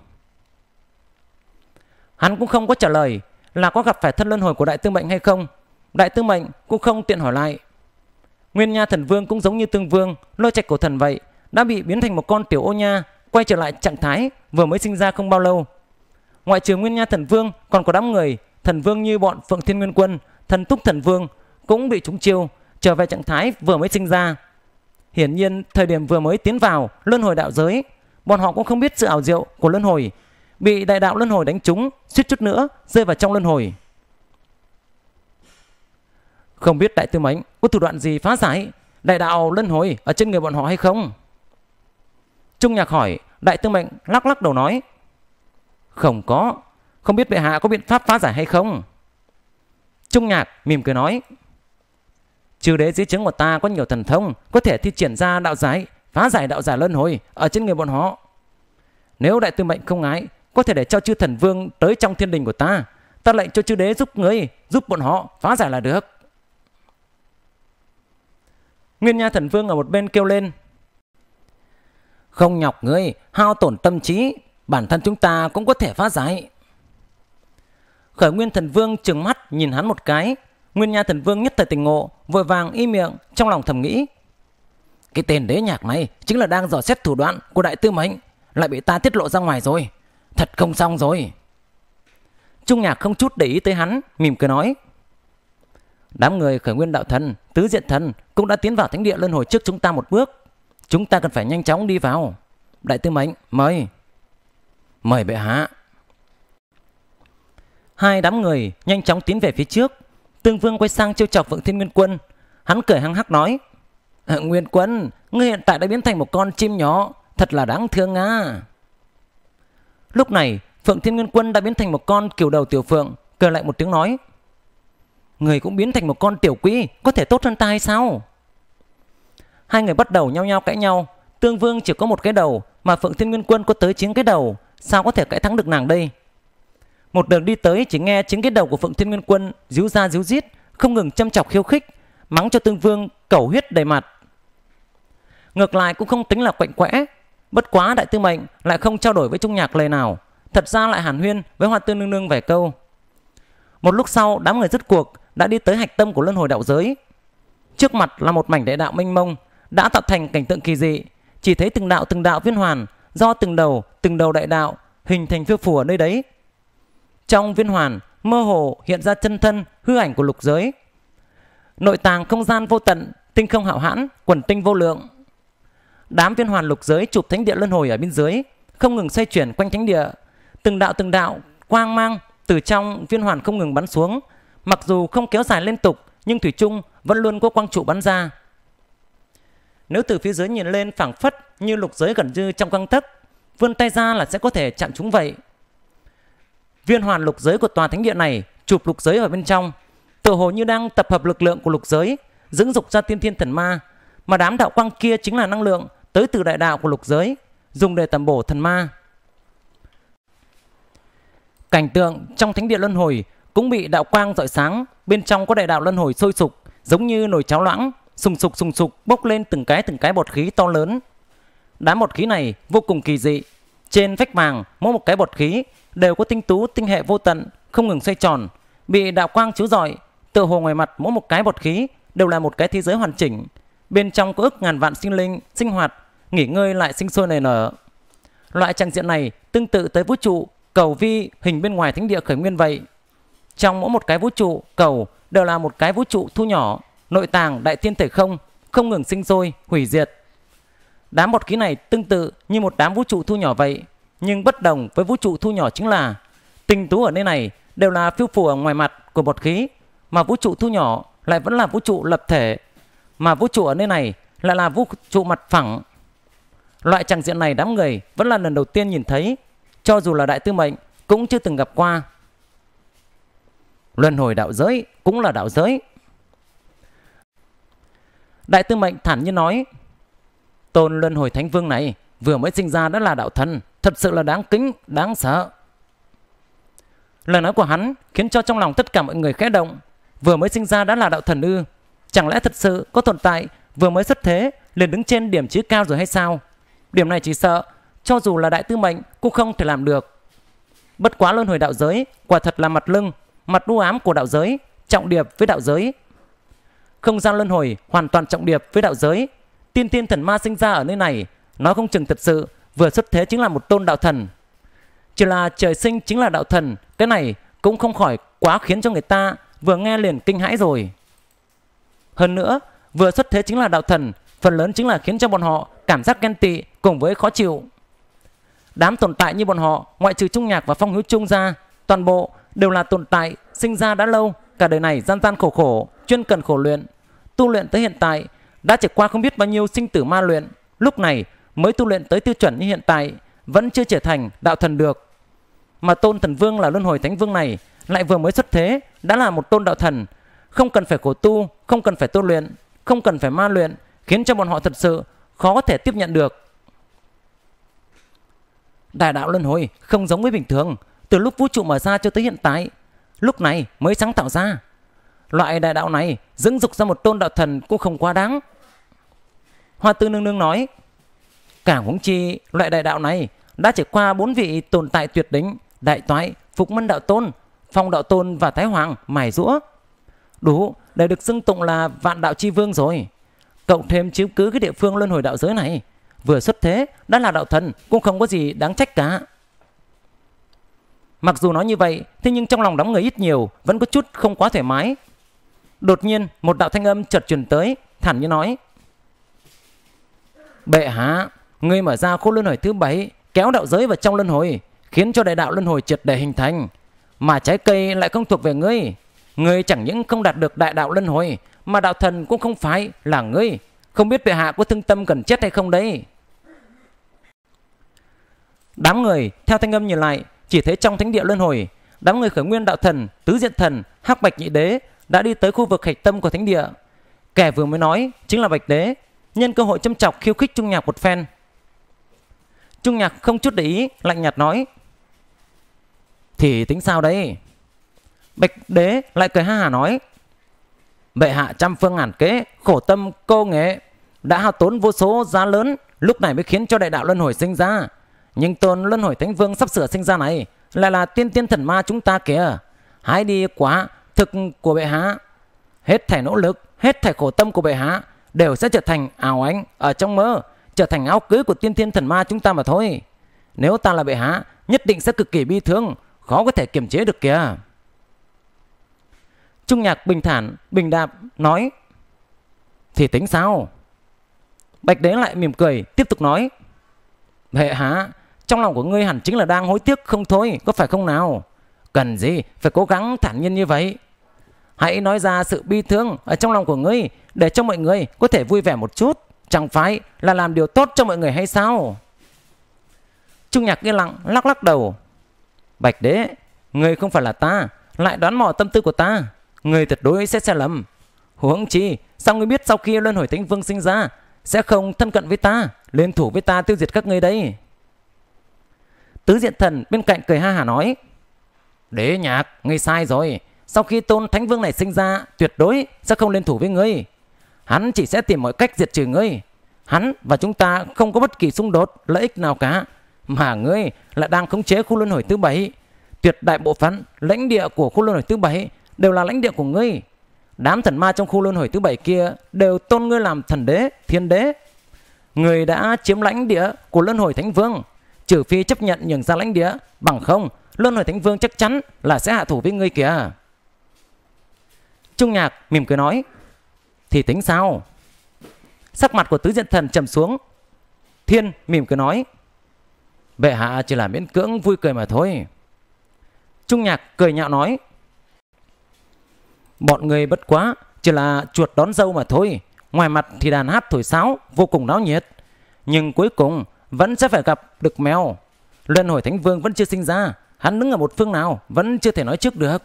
Hắn cũng không có trả lời Là có gặp phải thân luân hồi của đại tư mệnh hay không Đại tư mệnh cũng không tiện hỏi lại Nguyên nha thần vương cũng giống như tương vương Lôi trạch cổ thần vậy Đã bị biến thành một con tiểu ô nha Quay trở lại trạng thái vừa mới sinh ra không bao lâu Ngoại trừ Nguyên Nha Thần Vương còn có đám người thần vương như bọn Phượng Thiên Nguyên Quân, thần túc thần vương cũng bị trúng chiêu, trở về trạng thái vừa mới sinh ra. Hiển nhiên thời điểm vừa mới tiến vào luân hồi đạo giới, bọn họ cũng không biết sự ảo diệu của luân hồi, bị đại đạo luân hồi đánh trúng, suýt chút nữa rơi vào trong luân hồi. Không biết đại tư mãnh có thủ đoạn gì phá giải đại đạo luân hồi ở trên người bọn họ hay không? Trung nhạc hỏi, đại tư mệnh lắc lắc đầu nói, không có. Không biết bệ hạ có biện pháp phá giải hay không? Trung nhạc mỉm cười nói. Chư đế dưới chứng của ta có nhiều thần thông, có thể thi triển ra đạo giải, phá giải đạo giải lân hồi ở trên người bọn họ. Nếu đại tư mệnh không ngái có thể để cho chư thần vương tới trong thiên đình của ta. Ta lệnh cho chư đế giúp người, giúp bọn họ phá giải là được. Nguyên nha thần vương ở một bên kêu lên. Không nhọc ngươi, hao tổn tâm trí, bản thân chúng ta cũng có thể phá giải. Khởi Nguyên Thần Vương trừng mắt nhìn hắn một cái, Nguyên Nha Thần Vương nhất thời tỉnh ngộ, vội vàng im miệng, trong lòng thầm nghĩ. Cái tên đế nhạc này chính là đang dò xét thủ đoạn của đại tư mệnh, lại bị ta tiết lộ ra ngoài rồi, thật không xong rồi. Trung Nhạc không chút để ý tới hắn, mỉm cười nói. Đám người khởi nguyên đạo thần, tứ diện thần cũng đã tiến vào thánh địa lân hồi trước chúng ta một bước. Chúng ta cần phải nhanh chóng đi vào. Đại tư mệnh, mời mời bệ hạ. Hai đám người nhanh chóng tiến về phía trước. Tương Vương quay sang trêu chọc Vượng Thiên Nguyên Quân. Hắn cười hăng hắc nói. Nguyên Quân, ngươi hiện tại đã biến thành một con chim nhỏ. Thật là đáng thương nga. Lúc này, Phượng Thiên Nguyên Quân đã biến thành một con kiểu đầu tiểu phượng. Cười lại một tiếng nói. Người cũng biến thành một con tiểu quỷ Có thể tốt hơn ta hay sao Hai người bắt đầu nhau nhau cãi nhau Tương Vương chỉ có một cái đầu Mà Phượng Thiên Nguyên Quân có tới 9 cái đầu sao có thể cãi thắng được nàng đây một đường đi tới chỉ nghe chính cái đầu của phượng thiên nguyên quân díu ra díu rít không ngừng châm chọc khiêu khích mắng cho tương vương cẩu huyết đầy mặt ngược lại cũng không tính là quạnh quẽ bất quá đại tư mệnh lại không trao đổi với trung nhạc lời nào thật ra lại hàn huyên với hoa tư nương nương vài câu một lúc sau đám người dứt cuộc đã đi tới hạch tâm của luân hồi đạo giới trước mặt là một mảnh đại đạo mênh mông đã tạo thành cảnh tượng kỳ dị chỉ thấy từng đạo từng đạo viên hoàn do từng đầu, từng đầu đại đạo hình thành phiêu phù ở nơi đấy. Trong viên hoàn, mơ hồ hiện ra chân thân, hư ảnh của lục giới. Nội tàng không gian vô tận, tinh không hạo hãn, quần tinh vô lượng. Đám viên hoàn lục giới chụp thánh địa luân hồi ở bên dưới, không ngừng xoay chuyển quanh thánh địa. Từng đạo từng đạo, quang mang từ trong viên hoàn không ngừng bắn xuống. Mặc dù không kéo dài liên tục, nhưng Thủy Trung vẫn luôn có quang trụ bắn ra, nếu từ phía dưới nhìn lên phảng phất như lục giới gần như trong căng tấc, vươn tay ra là sẽ có thể chạm chúng vậy. Viên hoàn lục giới của tòa thánh địa này chụp lục giới ở bên trong, tựa hồ như đang tập hợp lực lượng của lục giới, dưỡng dục ra tiên thiên thần ma, mà đám đạo quang kia chính là năng lượng tới từ đại đạo của lục giới, dùng để tầm bổ thần ma. Cảnh tượng trong thánh địa luân hồi cũng bị đạo quang rọi sáng, bên trong có đại đạo luân hồi sôi sục, giống như nồi cháo loãng sùng sục sùng sục bốc lên từng cái từng cái bọt khí to lớn. Đám bọt khí này vô cùng kỳ dị. Trên vách màng mỗi một cái bọt khí đều có tinh tú tinh hệ vô tận, không ngừng xoay tròn, bị đạo quang chiếu rọi, tựa hồ ngoài mặt mỗi một cái bọt khí đều là một cái thế giới hoàn chỉnh. Bên trong có ước ngàn vạn sinh linh sinh hoạt, nghỉ ngơi lại sinh sôi nảy nở. Loại trạng diện này tương tự tới vũ trụ cầu vi hình bên ngoài thánh địa khởi nguyên vậy. Trong mỗi một cái vũ trụ cầu đều là một cái vũ trụ thu nhỏ nội tàng đại thiên thể không không ngừng sinh sôi, hủy diệt. Đám bọt khí này tương tự như một đám vũ trụ thu nhỏ vậy, nhưng bất đồng với vũ trụ thu nhỏ chính là tinh tú ở nơi này đều là phiêu phù ở ngoài mặt của bọt khí, mà vũ trụ thu nhỏ lại vẫn là vũ trụ lập thể, mà vũ trụ ở nơi này lại là vũ trụ mặt phẳng. Loại trạng diện này đám người vẫn là lần đầu tiên nhìn thấy, cho dù là đại tư mệnh cũng chưa từng gặp qua. Luân hồi đạo giới cũng là đạo giới, Đại tư mệnh thản như nói Tôn luân hồi thánh vương này vừa mới sinh ra đã là đạo thần, thật sự là đáng kính, đáng sợ. Lời nói của hắn khiến cho trong lòng tất cả mọi người khẽ động, vừa mới sinh ra đã là đạo thần ư? Chẳng lẽ thật sự có tồn tại vừa mới xuất thế liền đứng trên điểm chữ cao rồi hay sao? Điểm này chỉ sợ, cho dù là đại tư mệnh cũng không thể làm được. Bất quá luân hồi đạo giới quả thật là mặt lưng, mặt đu ám của đạo giới, trọng điệp với đạo giới, không gian luân hồi hoàn toàn trọng điệp với đạo giới. Tiên tiên thần ma sinh ra ở nơi này, nó không chừng thật sự vừa xuất thế chính là một tôn đạo thần. Chỉ là trời sinh chính là đạo thần, cái này cũng không khỏi quá khiến cho người ta vừa nghe liền kinh hãi rồi. Hơn nữa, vừa xuất thế chính là đạo thần, phần lớn chính là khiến cho bọn họ cảm giác ghen tị cùng với khó chịu. Đám tồn tại như bọn họ, ngoại trừ Trung Nhạc và Phong Hiếu Trung ra, toàn bộ đều là tồn tại sinh ra đã lâu, cả đời này gian gian khổ khổ, chuyên cần khổ luyện, tu luyện tới hiện tại đã trải qua không biết bao nhiêu sinh tử ma luyện, lúc này mới tu luyện tới tiêu chuẩn như hiện tại, vẫn chưa trở thành đạo thần được. Mà tôn thần vương là luân hồi thánh vương này lại vừa mới xuất thế, đã là một tôn đạo thần, không cần phải khổ tu, không cần phải tu luyện, không cần phải ma luyện, khiến cho bọn họ thật sự khó có thể tiếp nhận được. Đại đạo luân hồi không giống với bình thường, từ lúc vũ trụ mở ra cho tới hiện tại, lúc này mới sáng tạo ra. Loại đại đạo này dưỡng dục ra một tôn đạo thần cũng không quá đáng. Hoa Tư Nương Nương nói, càng huống chi loại đại đạo này đã trải qua bốn vị tồn tại tuyệt đỉnh, đại toái, phục mân đạo tôn, phong đạo tôn và thái hoàng mài rũa. Đủ, để được xưng tụng là vạn đạo chi vương rồi. Cộng thêm chiếm cứ cái địa phương luân hồi đạo giới này, vừa xuất thế đã là đạo thần cũng không có gì đáng trách cả. Mặc dù nói như vậy, thế nhưng trong lòng đám người ít nhiều vẫn có chút không quá thoải mái. Đột nhiên một đạo thanh âm chợt truyền tới, thản như nói: "Bệ hạ, ngươi mở ra khu luân hồi thứ bảy, kéo đạo giới vào trong luân hồi, khiến cho đại đạo luân hồi triệt để hình thành, mà trái cây lại không thuộc về ngươi. Ngươi chẳng những không đạt được đại đạo luân hồi, mà đạo thần cũng không phải là ngươi, không biết bệ hạ có thương tâm cần chết hay không đấy." Đám người theo thanh âm nhìn lại, chỉ thấy trong thánh địa luân hồi, đám người khởi nguyên đạo thần, tứ diện thần, hắc bạch nhị đế đã đi tới khu vực hạch tâm của thánh địa. Kẻ vừa mới nói chính là Bạch Đế, nhân cơ hội châm chọc khiêu khích Trung Nhạc một phen. Trung Nhạc không chút để ý, lạnh nhạt nói. Thì tính sao đây? Bạch Đế lại cười ha hà nói. Bệ hạ trăm phương ngàn kế, khổ tâm cô nghệ, đã hao tốn vô số giá lớn, lúc này mới khiến cho đại đạo luân hồi sinh ra. Nhưng tôn luân hồi thánh vương sắp sửa sinh ra này, lại là tiên tiên thần ma chúng ta kìa. hãy đi quá, thực của bệ hạ hết thảy nỗ lực hết thảy khổ tâm của bệ hạ đều sẽ trở thành ảo ảnh ở trong mơ trở thành áo cưới của tiên thiên thần ma chúng ta mà thôi nếu ta là bệ hạ nhất định sẽ cực kỳ bi thương khó có thể kiềm chế được kìa trung nhạc bình thản bình đạp nói thì tính sao bạch đế lại mỉm cười tiếp tục nói bệ hạ trong lòng của ngươi hẳn chính là đang hối tiếc không thôi có phải không nào cần gì phải cố gắng thản nhiên như vậy Hãy nói ra sự bi thương ở trong lòng của ngươi để cho mọi người có thể vui vẻ một chút. Chẳng phải là làm điều tốt cho mọi người hay sao? Trung nhạc yên lặng lắc lắc đầu. Bạch đế, ngươi không phải là ta, lại đoán mò tâm tư của ta. Ngươi tuyệt đối sẽ sai lầm. Huống chi, sao ngươi biết sau khi Luân Hồi Thánh Vương sinh ra, sẽ không thân cận với ta, liên thủ với ta tiêu diệt các ngươi đấy. Tứ diện thần bên cạnh cười ha hà nói. Đế nhạc, ngươi sai rồi. Sau khi tôn thánh vương này sinh ra, tuyệt đối sẽ không liên thủ với ngươi. Hắn chỉ sẽ tìm mọi cách diệt trừ ngươi. Hắn và chúng ta không có bất kỳ xung đột lợi ích nào cả. Mà ngươi lại đang khống chế khu luân hồi thứ bảy. Tuyệt đại bộ phận lãnh địa của khu luân hồi thứ bảy đều là lãnh địa của ngươi. Đám thần ma trong khu luân hồi thứ bảy kia đều tôn ngươi làm thần đế, thiên đế. người đã chiếm lãnh địa của luân hồi thánh vương. Trừ phi chấp nhận nhường ra lãnh địa, bằng không luân hồi thánh vương chắc chắn là sẽ hạ thủ với ngươi kìa. Trung Nhạc mỉm cười nói Thì tính sao Sắc mặt của tứ diện thần trầm xuống Thiên mỉm cười nói Bệ hạ chỉ là miễn cưỡng vui cười mà thôi Trung Nhạc cười nhạo nói Bọn người bất quá Chỉ là chuột đón dâu mà thôi Ngoài mặt thì đàn hát thổi sáo Vô cùng náo nhiệt Nhưng cuối cùng vẫn sẽ phải gặp được mèo Luân hồi thánh vương vẫn chưa sinh ra Hắn đứng ở một phương nào Vẫn chưa thể nói trước được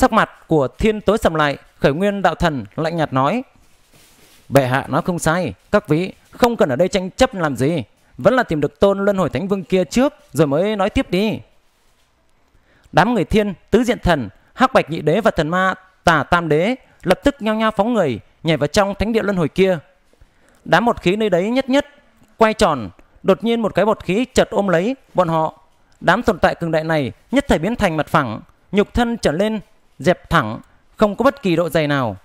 Sắc mặt của thiên tối sầm lại, khởi nguyên đạo thần lạnh nhạt nói. Bệ hạ nói không sai, các vị không cần ở đây tranh chấp làm gì. Vẫn là tìm được tôn luân hồi thánh vương kia trước rồi mới nói tiếp đi. Đám người thiên, tứ diện thần, hắc bạch nhị đế và thần ma tà tam đế lập tức nhao nhao phóng người nhảy vào trong thánh địa luân hồi kia. Đám một khí nơi đấy nhất nhất, quay tròn, đột nhiên một cái bột khí chợt ôm lấy bọn họ. Đám tồn tại cường đại này nhất thời biến thành mặt phẳng, nhục thân trở lên dẹp thẳng, không có bất kỳ độ dày nào.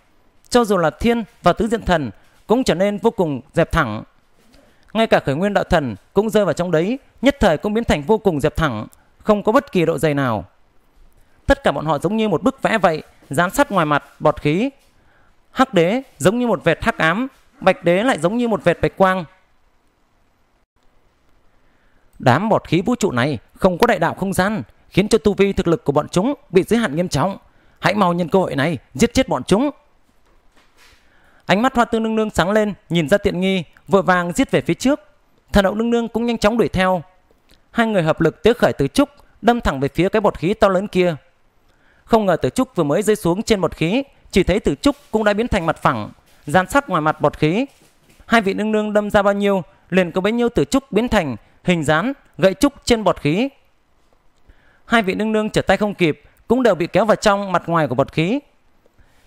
Cho dù là thiên và tứ diện thần cũng trở nên vô cùng dẹp thẳng. Ngay cả khởi nguyên đạo thần cũng rơi vào trong đấy, nhất thời cũng biến thành vô cùng dẹp thẳng, không có bất kỳ độ dày nào. Tất cả bọn họ giống như một bức vẽ vậy, dán sắt ngoài mặt, bọt khí. Hắc đế giống như một vệt hắc ám, bạch đế lại giống như một vệt bạch quang. Đám bọt khí vũ trụ này không có đại đạo không gian, khiến cho tu vi thực lực của bọn chúng bị giới hạn nghiêm trọng, Hãy mau nhân cơ hội này, giết chết bọn chúng. Ánh mắt hoa tương nương nương sáng lên, nhìn ra tiện nghi, vội vàng giết về phía trước. Thần hậu nương nương cũng nhanh chóng đuổi theo. Hai người hợp lực tứ khởi từ trúc, đâm thẳng về phía cái bọt khí to lớn kia. Không ngờ từ trúc vừa mới rơi xuống trên bọt khí, chỉ thấy từ trúc cũng đã biến thành mặt phẳng, gian sát ngoài mặt bọt khí. Hai vị nương nương đâm ra bao nhiêu, liền có bấy nhiêu từ trúc biến thành hình dáng gậy trúc trên bọt khí. Hai vị nương nương trở tay không kịp, cũng đều bị kéo vào trong mặt ngoài của bọt khí,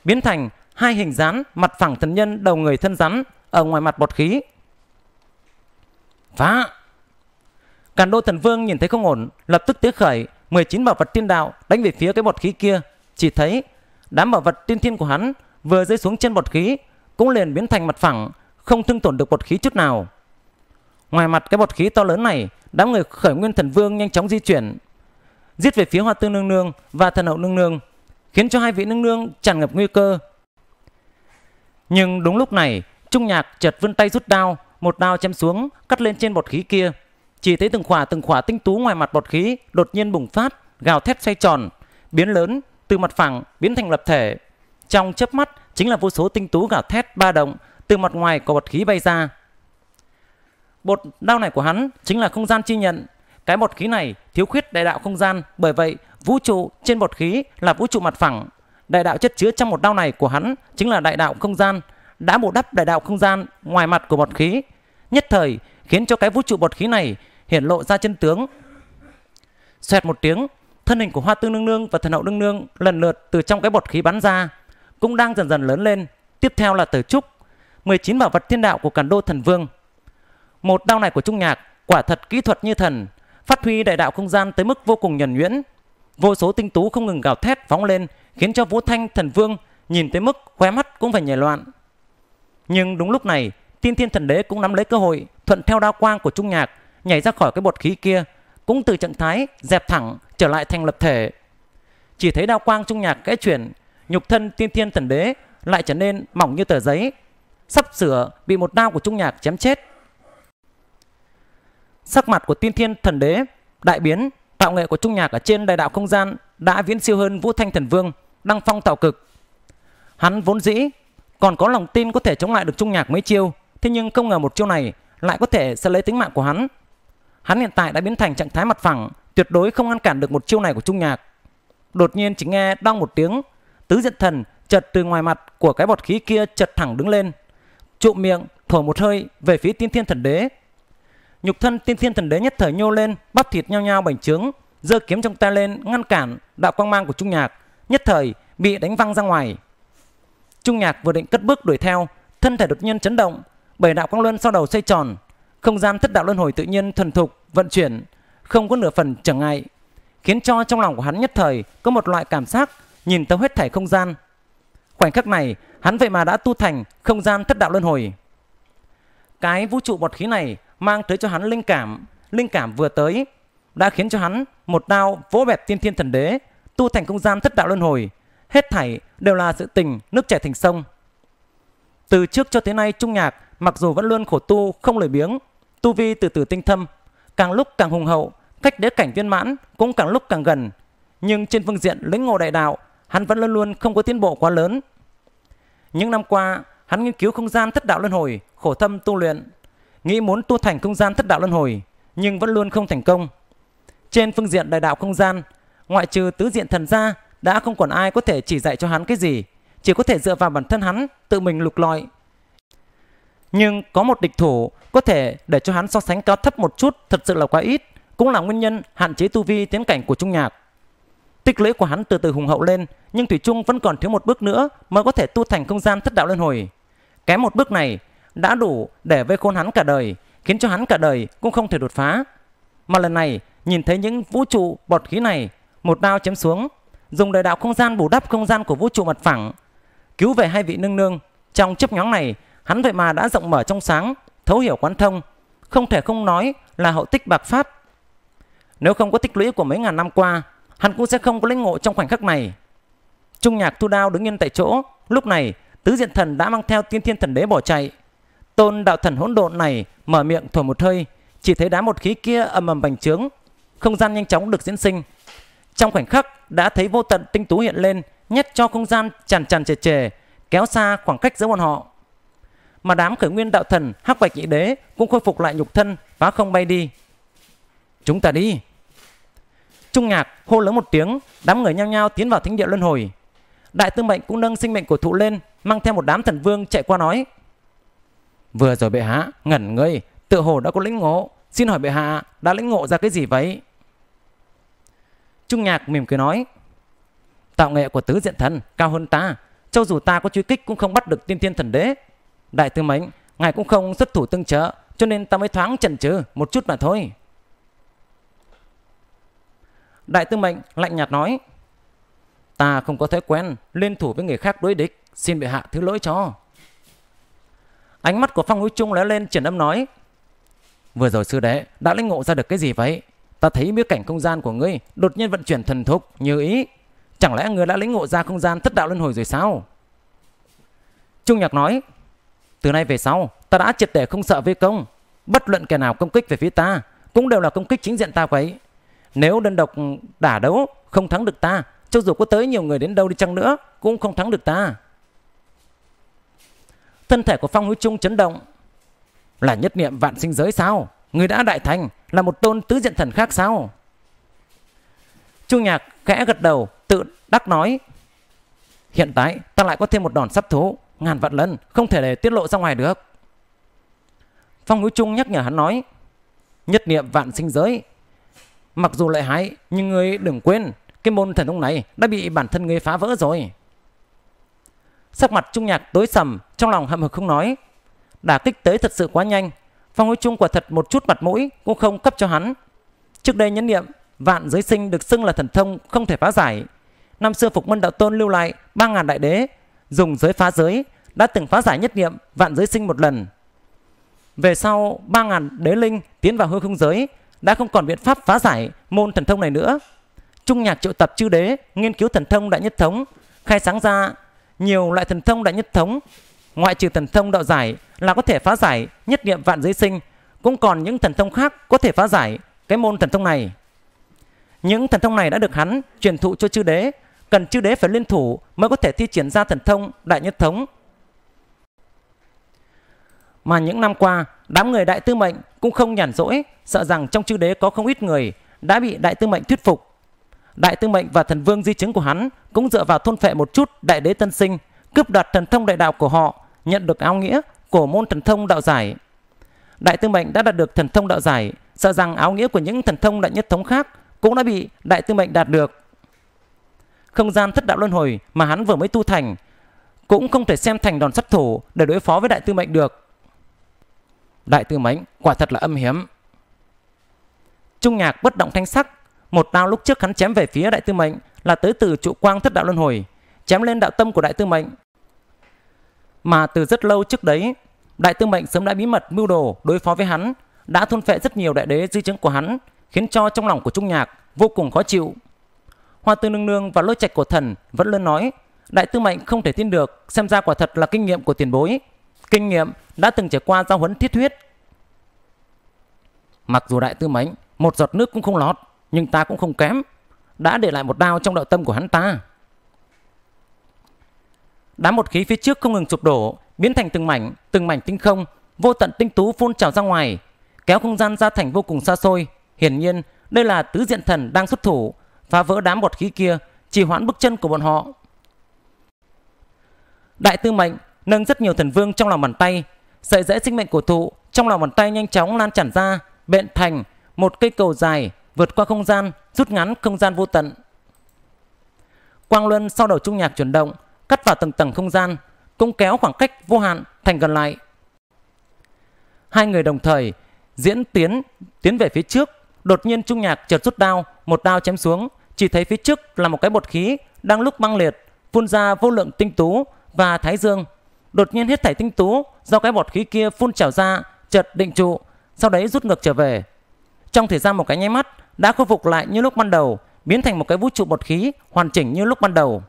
biến thành hai hình rắn mặt phẳng thần nhân đầu người thân rắn ở ngoài mặt bột khí. Phá! Càn đô thần vương nhìn thấy không ổn, lập tức tiến khởi 19 bảo vật tiên đạo đánh về phía cái bột khí kia. Chỉ thấy đám bảo vật tiên thiên của hắn vừa rơi xuống trên bột khí cũng liền biến thành mặt phẳng, không thương tổn được bột khí chút nào. Ngoài mặt cái bột khí to lớn này, đám người khởi nguyên thần vương nhanh chóng di chuyển, giết về phía Hoa Tương Nương Nương và Thần Hậu Nương Nương, khiến cho hai vị nương nương tràn ngập nguy cơ. Nhưng đúng lúc này, Trung Nhạc chợt vươn tay rút đao, một đao chém xuống, cắt lên trên bọt khí kia. Chỉ thấy từng khỏa từng khỏa tinh tú ngoài mặt bọt khí đột nhiên bùng phát, gào thét xoay tròn, biến lớn, từ mặt phẳng biến thành lập thể. Trong chớp mắt chính là vô số tinh tú gào thét ba động từ mặt ngoài của bọt khí bay ra. Bột đao này của hắn chính là không gian chi nhận cái bọt khí này thiếu khuyết đại đạo không gian, bởi vậy vũ trụ trên bọt khí là vũ trụ mặt phẳng. Đại đạo chất chứa trong một đao này của hắn chính là đại đạo không gian, đã bù đắp đại đạo không gian ngoài mặt của bọt khí. Nhất thời khiến cho cái vũ trụ bọt khí này hiển lộ ra chân tướng. Xoẹt một tiếng, thân hình của Hoa tương Nương Nương và Thần Hậu Nương Nương lần lượt từ trong cái bọt khí bắn ra, cũng đang dần dần lớn lên. Tiếp theo là Tử Trúc, 19 bảo vật thiên đạo của Càn Đô Thần Vương. Một đao này của Trung Nhạc quả thật kỹ thuật như thần, phát huy đại đạo không gian tới mức vô cùng nhuần nhuyễn. Vô số tinh tú không ngừng gào thét phóng lên, khiến cho Vũ Thanh Thần Vương nhìn tới mức khóe mắt cũng phải nhảy loạn. Nhưng đúng lúc này, Tiên Thiên Thần Đế cũng nắm lấy cơ hội, thuận theo đao quang của Trung Nhạc, nhảy ra khỏi cái bột khí kia, cũng từ trạng thái dẹp thẳng trở lại thành lập thể. Chỉ thấy đao quang Trung Nhạc kẽ chuyển, nhục thân Tiên Thiên Thần Đế lại trở nên mỏng như tờ giấy, sắp sửa bị một đao của Trung Nhạc chém chết. Sắc mặt của tiên thiên thần đế, đại biến, tạo nghệ của trung nhạc ở trên đại đạo không gian đã viễn siêu hơn Vũ Thanh Thần Vương, đăng phong tạo cực. Hắn vốn dĩ còn có lòng tin có thể chống lại được trung nhạc mấy chiêu, thế nhưng không ngờ một chiêu này lại có thể sẽ lấy tính mạng của hắn. Hắn hiện tại đã biến thành trạng thái mặt phẳng, tuyệt đối không ngăn cản được một chiêu này của trung nhạc. Đột nhiên chỉ nghe đong một tiếng, tứ diện thần chợt từ ngoài mặt của cái bọt khí kia chợt thẳng đứng lên, trụ miệng thổi một hơi về phía tiên thiên thần đế Nhục thân tiên thiên thần đế nhất thời nhô lên, bắp thịt nhau nhau bành trướng, giơ kiếm trong tay lên ngăn cản đạo quang mang của Trung Nhạc, nhất thời bị đánh văng ra ngoài. Trung Nhạc vừa định cất bước đuổi theo, thân thể đột nhiên chấn động, bảy đạo quang luân sau đầu xoay tròn, không gian thất đạo luân hồi tự nhiên thuần thục vận chuyển, không có nửa phần trở ngại, khiến cho trong lòng của hắn nhất thời có một loại cảm giác nhìn thấu hết thảy không gian. Khoảnh khắc này, hắn vậy mà đã tu thành không gian thất đạo luân hồi. Cái vũ trụ bọt khí này mang tới cho hắn linh cảm. Linh cảm vừa tới đã khiến cho hắn một đao vỗ bẹp tiên thiên thần đế, tu thành không gian thất đạo luân hồi. Hết thảy đều là sự tình nước chảy thành sông. Từ trước cho tới nay Trung Nhạc mặc dù vẫn luôn khổ tu không lười biếng, tu vi từ từ tinh thâm, càng lúc càng hùng hậu, cách đế cảnh viên mãn cũng càng lúc càng gần. Nhưng trên phương diện lĩnh ngộ đại đạo, hắn vẫn luôn luôn không có tiến bộ quá lớn. Những năm qua, hắn nghiên cứu không gian thất đạo luân hồi, khổ tâm tu luyện, nghĩ muốn tu thành không gian thất đạo luân hồi nhưng vẫn luôn không thành công. Trên phương diện đại đạo không gian, ngoại trừ tứ diện thần gia đã không còn ai có thể chỉ dạy cho hắn cái gì, chỉ có thể dựa vào bản thân hắn tự mình lục lọi. Nhưng có một địch thủ có thể để cho hắn so sánh cao thấp một chút thật sự là quá ít, cũng là nguyên nhân hạn chế tu vi tiến cảnh của Trung Nhạc. Tích lũy của hắn từ từ hùng hậu lên, nhưng Thủy Trung vẫn còn thiếu một bước nữa mới có thể tu thành không gian thất đạo luân hồi. Kém một bước này đã đủ để vây khôn hắn cả đời, khiến cho hắn cả đời cũng không thể đột phá. Mà lần này, nhìn thấy những vũ trụ bọt khí này, một đao chém xuống, dùng đời đạo không gian bù đắp không gian của vũ trụ mặt phẳng, cứu về hai vị nương nương. Trong chấp nhóng này, hắn vậy mà đã rộng mở trong sáng, thấu hiểu quán thông, không thể không nói là hậu tích bạc phát. Nếu không có tích lũy của mấy ngàn năm qua, hắn cũng sẽ không có lĩnh ngộ trong khoảnh khắc này. Trung nhạc thu đao đứng yên tại chỗ, lúc này tứ diện thần đã mang theo tiên thiên thần đế bỏ chạy Tôn đạo thần hỗn độn này mở miệng thổi một hơi, chỉ thấy đá một khí kia ầm ầm bành trướng, không gian nhanh chóng được diễn sinh. Trong khoảnh khắc đã thấy vô tận tinh tú hiện lên, nhét cho không gian tràn tràn trề trề, kéo xa khoảng cách giữa bọn họ. Mà đám khởi nguyên đạo thần hắc bạch nhị đế cũng khôi phục lại nhục thân, phá không bay đi. Chúng ta đi. Trung nhạc hô lớn một tiếng, đám người nhao nhao tiến vào thánh địa luân hồi. Đại tư mệnh cũng nâng sinh mệnh của thụ lên, mang theo một đám thần vương chạy qua nói. Vừa rồi bệ hạ ngẩn người Tự hồ đã có lĩnh ngộ Xin hỏi bệ hạ đã lĩnh ngộ ra cái gì vậy Trung nhạc mỉm cười nói Tạo nghệ của tứ diện thần cao hơn ta Cho dù ta có truy kích cũng không bắt được tiên thiên thần đế Đại tư mệnh Ngài cũng không xuất thủ tương trợ Cho nên ta mới thoáng chần chừ một chút mà thôi Đại tư mệnh lạnh nhạt nói Ta không có thói quen liên thủ với người khác đối địch Xin bệ hạ thứ lỗi cho Ánh mắt của Phong Hữu Trung lóe lên triển âm nói. Vừa rồi sư đệ đã lĩnh ngộ ra được cái gì vậy? Ta thấy biết cảnh không gian của ngươi đột nhiên vận chuyển thần thục như ý. Chẳng lẽ ngươi đã lĩnh ngộ ra không gian thất đạo luân hồi rồi sao? Trung Nhạc nói. Từ nay về sau, ta đã triệt để không sợ vây công. Bất luận kẻ nào công kích về phía ta, cũng đều là công kích chính diện ta quấy. Nếu đơn độc đả đấu, không thắng được ta, cho dù có tới nhiều người đến đâu đi chăng nữa, cũng không thắng được ta thân thể của phong huy trung chấn động là nhất niệm vạn sinh giới sao người đã đại thành là một tôn tứ diện thần khác sao chu nhạc khẽ gật đầu tự đắc nói hiện tại ta lại có thêm một đòn sắp thú ngàn vạn lần không thể để tiết lộ ra ngoài được phong huy trung nhắc nhở hắn nói nhất niệm vạn sinh giới mặc dù lợi hại nhưng ngươi đừng quên cái môn thần thông này đã bị bản thân ngươi phá vỡ rồi Sắc mặt Trung Nhạc tối sầm, trong lòng hậm hực không nói. Đả kích tới thật sự quá nhanh, Phong huy Trung quả thật một chút mặt mũi cũng không cấp cho hắn. Trước đây nhấn niệm, vạn giới sinh được xưng là thần thông không thể phá giải. Năm xưa Phục Môn Đạo Tôn lưu lại ba ngàn đại đế, dùng giới phá giới, đã từng phá giải nhất niệm vạn giới sinh một lần. Về sau, ba ngàn đế linh tiến vào hư không giới, đã không còn biện pháp phá giải môn thần thông này nữa. Trung nhạc triệu tập chư đế, nghiên cứu thần thông đại nhất thống, khai sáng ra nhiều loại thần thông đại nhất thống ngoại trừ thần thông đạo giải là có thể phá giải nhất niệm vạn giới sinh cũng còn những thần thông khác có thể phá giải cái môn thần thông này những thần thông này đã được hắn truyền thụ cho chư đế cần chư đế phải liên thủ mới có thể thi triển ra thần thông đại nhất thống mà những năm qua đám người đại tư mệnh cũng không nhàn rỗi sợ rằng trong chư đế có không ít người đã bị đại tư mệnh thuyết phục Đại Tư Mệnh và Thần Vương di chứng của hắn cũng dựa vào thôn phệ một chút đại đế tân sinh, cướp đoạt thần thông đại đạo của họ, nhận được áo nghĩa của môn thần thông đạo giải. Đại Tư Mệnh đã đạt được thần thông đạo giải, sợ rằng áo nghĩa của những thần thông đại nhất thống khác cũng đã bị Đại Tư Mệnh đạt được. Không gian thất đạo luân hồi mà hắn vừa mới tu thành cũng không thể xem thành đòn sát thủ để đối phó với Đại Tư Mệnh được. Đại Tư Mệnh quả thật là âm hiếm Trung nhạc bất động thanh sắc một đao lúc trước hắn chém về phía đại tư mệnh là tới từ trụ quang thất đạo luân hồi, chém lên đạo tâm của đại tư mệnh. Mà từ rất lâu trước đấy, đại tư mệnh sớm đã bí mật mưu đồ đối phó với hắn, đã thôn phệ rất nhiều đại đế dư chứng của hắn, khiến cho trong lòng của Trung Nhạc vô cùng khó chịu. Hoa Tư Nương Nương và lôi trạch của thần vẫn luôn nói, đại tư mệnh không thể tin được, xem ra quả thật là kinh nghiệm của tiền bối. Kinh nghiệm đã từng trải qua giao huấn thiết huyết. Mặc dù đại tư mệnh, một giọt nước cũng không lót, nhưng ta cũng không kém, đã để lại một đao trong đạo tâm của hắn ta. Đám một khí phía trước không ngừng sụp đổ, biến thành từng mảnh, từng mảnh tinh không, vô tận tinh tú phun trào ra ngoài, kéo không gian ra thành vô cùng xa xôi. Hiển nhiên, đây là tứ diện thần đang xuất thủ, phá vỡ đám bọt khí kia, trì hoãn bước chân của bọn họ. Đại tư mệnh nâng rất nhiều thần vương trong lòng bàn tay, sợi rễ sinh mệnh của thụ trong lòng bàn tay nhanh chóng lan tràn ra, bện thành một cây cầu dài vượt qua không gian, rút ngắn không gian vô tận. Quang luân sau đầu trung nhạc chuyển động, cắt vào tầng tầng không gian, cũng kéo khoảng cách vô hạn thành gần lại. Hai người đồng thời diễn tiến tiến về phía trước, đột nhiên trung nhạc chợt rút đao, một đao chém xuống, chỉ thấy phía trước là một cái bột khí đang lúc băng liệt, phun ra vô lượng tinh tú và thái dương. Đột nhiên hết thảy tinh tú do cái bọt khí kia phun trào ra, chợt định trụ, sau đấy rút ngược trở về. Trong thời gian một cái nháy mắt, đã khôi phục lại như lúc ban đầu, biến thành một cái vũ trụ bột khí hoàn chỉnh như lúc ban đầu.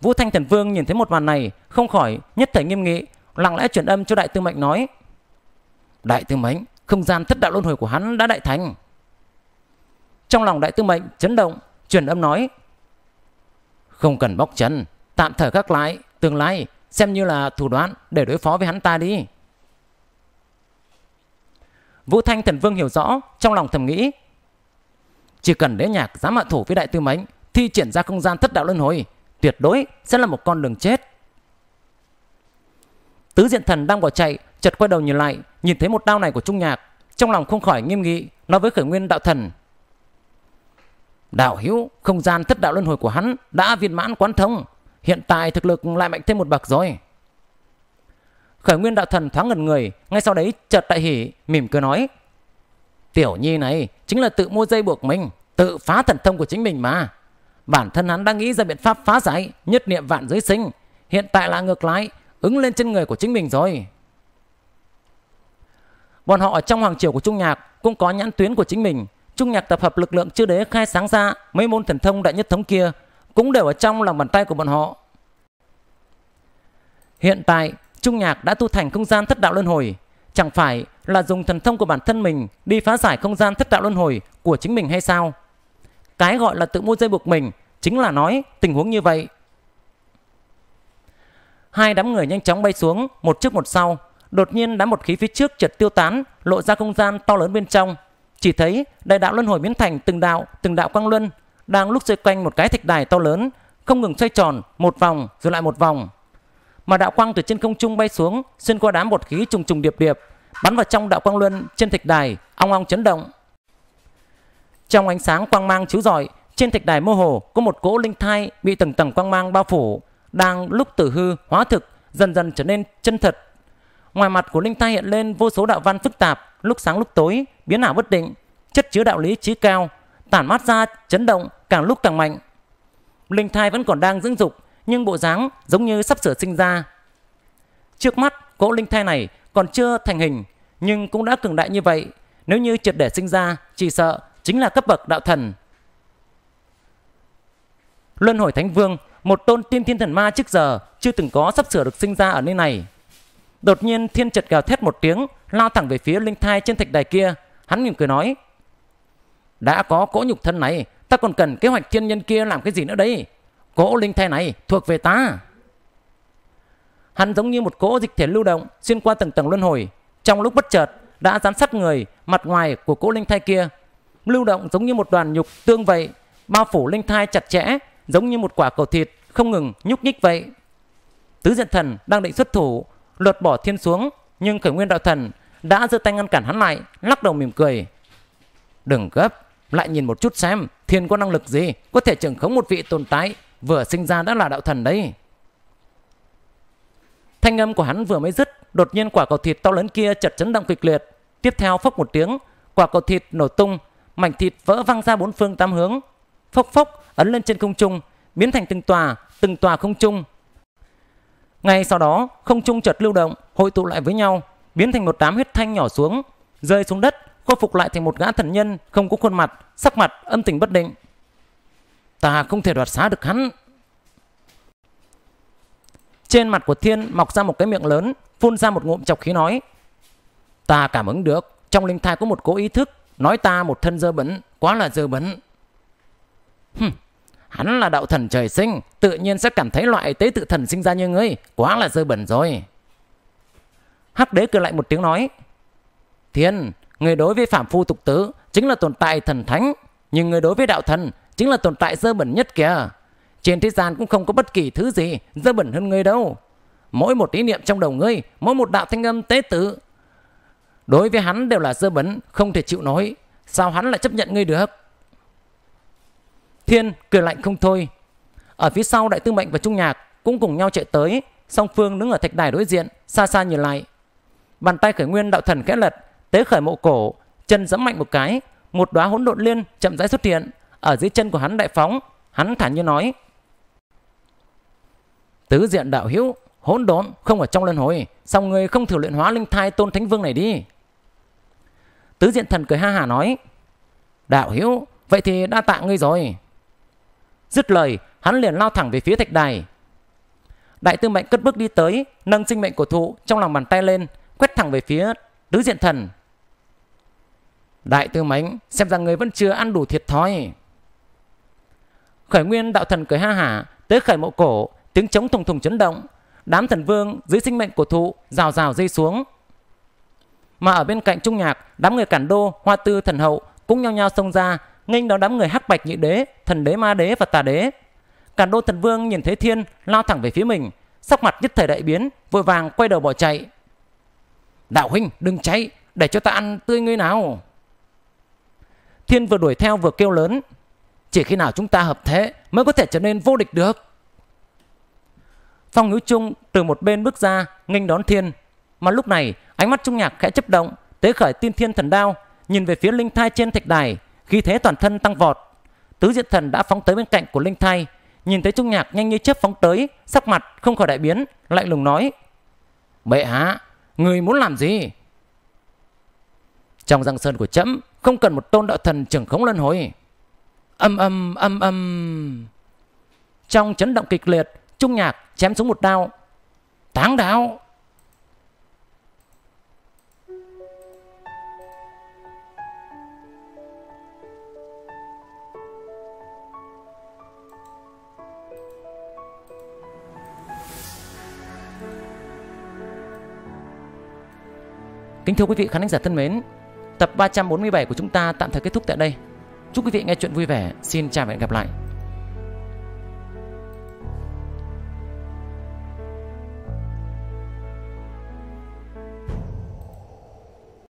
Vũ Thanh Thần Vương nhìn thấy một màn này, không khỏi nhất thể nghiêm nghị, lặng lẽ truyền âm cho Đại Tư Mệnh nói: "Đại Tư Mệnh, không gian thất đạo luân hồi của hắn đã đại thành." Trong lòng Đại Tư Mệnh chấn động, truyền âm nói: "Không cần bóc chân tạm thời các lại, tương lai xem như là thủ đoạn để đối phó với hắn ta đi." Vũ Thanh Thần Vương hiểu rõ, trong lòng thầm nghĩ, chỉ cần đế nhạc dám hạ thủ với đại tư mệnh thi triển ra không gian thất đạo luân hồi, tuyệt đối sẽ là một con đường chết. Tứ diện thần đang bỏ chạy, chợt quay đầu nhìn lại, nhìn thấy một đao này của Trung Nhạc, trong lòng không khỏi nghiêm nghị, nói với Khởi Nguyên đạo thần: "Đạo hữu, không gian thất đạo luân hồi của hắn đã viên mãn quán thông, hiện tại thực lực lại mạnh thêm một bậc rồi." Khởi Nguyên đạo thần thoáng ngẩn người, ngay sau đấy chợt đại hỉ, mỉm cười nói: "Tiểu nhi này chính là tự mua dây buộc mình." Tự phá thần thông của chính mình mà. Bản thân hắn đã nghĩ ra biện pháp phá giải nhất niệm vạn giới sinh. Hiện tại là ngược lại, ứng lên trên người của chính mình rồi. Bọn họ ở trong hoàng triều của Trung Nhạc cũng có nhãn tuyến của chính mình. Trung Nhạc tập hợp lực lượng chư đế khai sáng ra mấy môn thần thông đại nhất thống kia cũng đều ở trong lòng bàn tay của bọn họ. Hiện tại, Trung Nhạc đã tu thành không gian thất đạo luân hồi. Chẳng phải là dùng thần thông của bản thân mình đi phá giải không gian thất đạo luân hồi của chính mình hay sao? Cái gọi là tự mua dây buộc mình chính là nói tình huống như vậy. Hai đám người nhanh chóng bay xuống, một trước một sau. Đột nhiên đám một khí phía trước chợt tiêu tán, lộ ra không gian to lớn bên trong. Chỉ thấy đại đạo luân hồi biến thành từng đạo, từng đạo quang luân, đang lúc xoay quanh một cái thạch đài to lớn, không ngừng xoay tròn một vòng rồi lại một vòng. Mà đạo quang từ trên không trung bay xuống, xuyên qua đám bột khí trùng trùng điệp điệp, bắn vào trong đạo quang luân trên thạch đài, ong ong chấn động. Trong ánh sáng quang mang chiếu rọi, trên thạch đài mơ hồ có một cỗ linh thai bị tầng tầng quang mang bao phủ, đang lúc tử hư hóa thực, dần dần trở nên chân thật. Ngoài mặt của linh thai hiện lên vô số đạo văn phức tạp, lúc sáng lúc tối, biến ảo bất định, chất chứa đạo lý trí cao, tản mát ra chấn động càng lúc càng mạnh. Linh thai vẫn còn đang dưỡng dục, nhưng bộ dáng giống như sắp sửa sinh ra. Trước mắt, cỗ linh thai này còn chưa thành hình, nhưng cũng đã cường đại như vậy. Nếu như triệt để sinh ra, chỉ sợ chính là cấp bậc đạo thần. Luân hồi Thánh Vương, một tôn tiên thiên thần ma trước giờ chưa từng có sắp sửa được sinh ra ở nơi này. Đột nhiên thiên chợt gào thét một tiếng, lao thẳng về phía linh thai trên thạch đài kia. Hắn mỉm cười nói, đã có cỗ nhục thân này, ta còn cần kế hoạch thiên nhân kia làm cái gì nữa đây Cỗ linh thai này thuộc về ta. Hắn giống như một cỗ dịch thể lưu động xuyên qua tầng tầng luân hồi. Trong lúc bất chợt, đã giám sát người mặt ngoài của cỗ linh thai kia lưu động giống như một đoàn nhục tương vậy, bao phủ linh thai chặt chẽ, giống như một quả cầu thịt không ngừng nhúc nhích vậy. Tứ diện thần đang định xuất thủ, lột bỏ thiên xuống, nhưng khởi nguyên đạo thần đã giơ tay ngăn cản hắn lại, lắc đầu mỉm cười. Đừng gấp, lại nhìn một chút xem thiên có năng lực gì, có thể trưởng khống một vị tồn tại, vừa sinh ra đã là đạo thần đấy. Thanh âm của hắn vừa mới dứt, đột nhiên quả cầu thịt to lớn kia chật chấn động kịch liệt. Tiếp theo phốc một tiếng, quả cầu thịt nổ tung, mảnh thịt vỡ văng ra bốn phương tám hướng, phốc phốc ấn lên trên không trung, biến thành từng tòa, từng tòa không trung. Ngay sau đó, không trung chợt lưu động, hội tụ lại với nhau, biến thành một đám huyết thanh nhỏ xuống, rơi xuống đất, khôi phục lại thành một gã thần nhân không có khuôn mặt, sắc mặt âm tình bất định. Ta không thể đoạt xá được hắn. Trên mặt của Thiên mọc ra một cái miệng lớn, phun ra một ngụm chọc khí nói. Ta cảm ứng được, trong linh thai có một cố ý thức nói ta một thân dơ bẩn, quá là dơ bẩn. Hừm, hắn là đạo thần trời sinh, tự nhiên sẽ cảm thấy loại tế tự thần sinh ra như ngươi, quá là dơ bẩn rồi. Hắc đế cười lại một tiếng nói, Thiên, người đối với phạm phu tục tử chính là tồn tại thần thánh, nhưng người đối với đạo thần chính là tồn tại dơ bẩn nhất kìa. Trên thế gian cũng không có bất kỳ thứ gì dơ bẩn hơn ngươi đâu. Mỗi một ý niệm trong đầu ngươi, mỗi một đạo thanh âm tế tử Đối với hắn đều là dơ bẩn, không thể chịu nói Sao hắn lại chấp nhận ngươi được? Thiên cười lạnh không thôi. Ở phía sau đại tư mệnh và trung nhạc cũng cùng nhau chạy tới. Song Phương đứng ở thạch đài đối diện, xa xa nhìn lại. Bàn tay khởi nguyên đạo thần khẽ lật, tế khởi mộ cổ, chân giẫm mạnh một cái. Một đóa hỗn độn liên chậm rãi xuất hiện. Ở dưới chân của hắn đại phóng, hắn thản nhiên nói. Tứ diện đạo hữu, hỗn độn không ở trong luân hồi, song ngươi không thử luyện hóa linh thai tôn thánh vương này đi. Tứ diện thần cười ha hà nói. Đạo hữu, vậy thì đa tạ ngươi rồi. Dứt lời, hắn liền lao thẳng về phía thạch đài. Đại tư mệnh cất bước đi tới, nâng sinh mệnh của thụ trong lòng bàn tay lên, quét thẳng về phía tứ diện thần. Đại tư mệnh, xem rằng người vẫn chưa ăn đủ thiệt thòi. Khởi nguyên đạo thần cười ha hả, tới khởi mộ cổ, tiếng trống thùng thùng chấn động. Đám thần vương dưới sinh mệnh của thụ rào rào rơi xuống, mà ở bên cạnh trung nhạc, đám người Cản Đô, Hoa Tư, Thần Hậu cũng nhao nhao xông ra, nghênh đón đám người Hắc Bạch Nhị Đế, Thần Đế Ma Đế và Tà Đế. Cản Đô Thần Vương nhìn thấy Thiên lao thẳng về phía mình, sắc mặt nhất thời đại biến, vội vàng quay đầu bỏ chạy. "Đạo huynh, đừng chạy, để cho ta ăn tươi ngươi nào." Thiên vừa đuổi theo vừa kêu lớn, "Chỉ khi nào chúng ta hợp thế mới có thể trở nên vô địch được." Phong Hữu Trung từ một bên bước ra, nghênh đón Thiên, mà lúc này Ánh mắt Trung Nhạc khẽ chấp động, tế khởi tiên thiên thần đao, nhìn về phía linh thai trên thạch đài, khí thế toàn thân tăng vọt. Tứ Diện Thần đã phóng tới bên cạnh của linh thai, nhìn thấy Trung Nhạc nhanh như chớp phóng tới, sắc mặt không khỏi đại biến, lạnh lùng nói: "Bệ hạ, người muốn làm gì?" Trong răng sơn của trẫm không cần một tôn đạo thần trưởng khống luân hồi. Âm âm âm âm. Trong chấn động kịch liệt, Trung Nhạc chém xuống một đao. Táng đao. Kính thưa quý vị khán giả thân mến, tập 347 của chúng ta tạm thời kết thúc tại đây. Chúc quý vị nghe chuyện vui vẻ. Xin chào và hẹn gặp lại.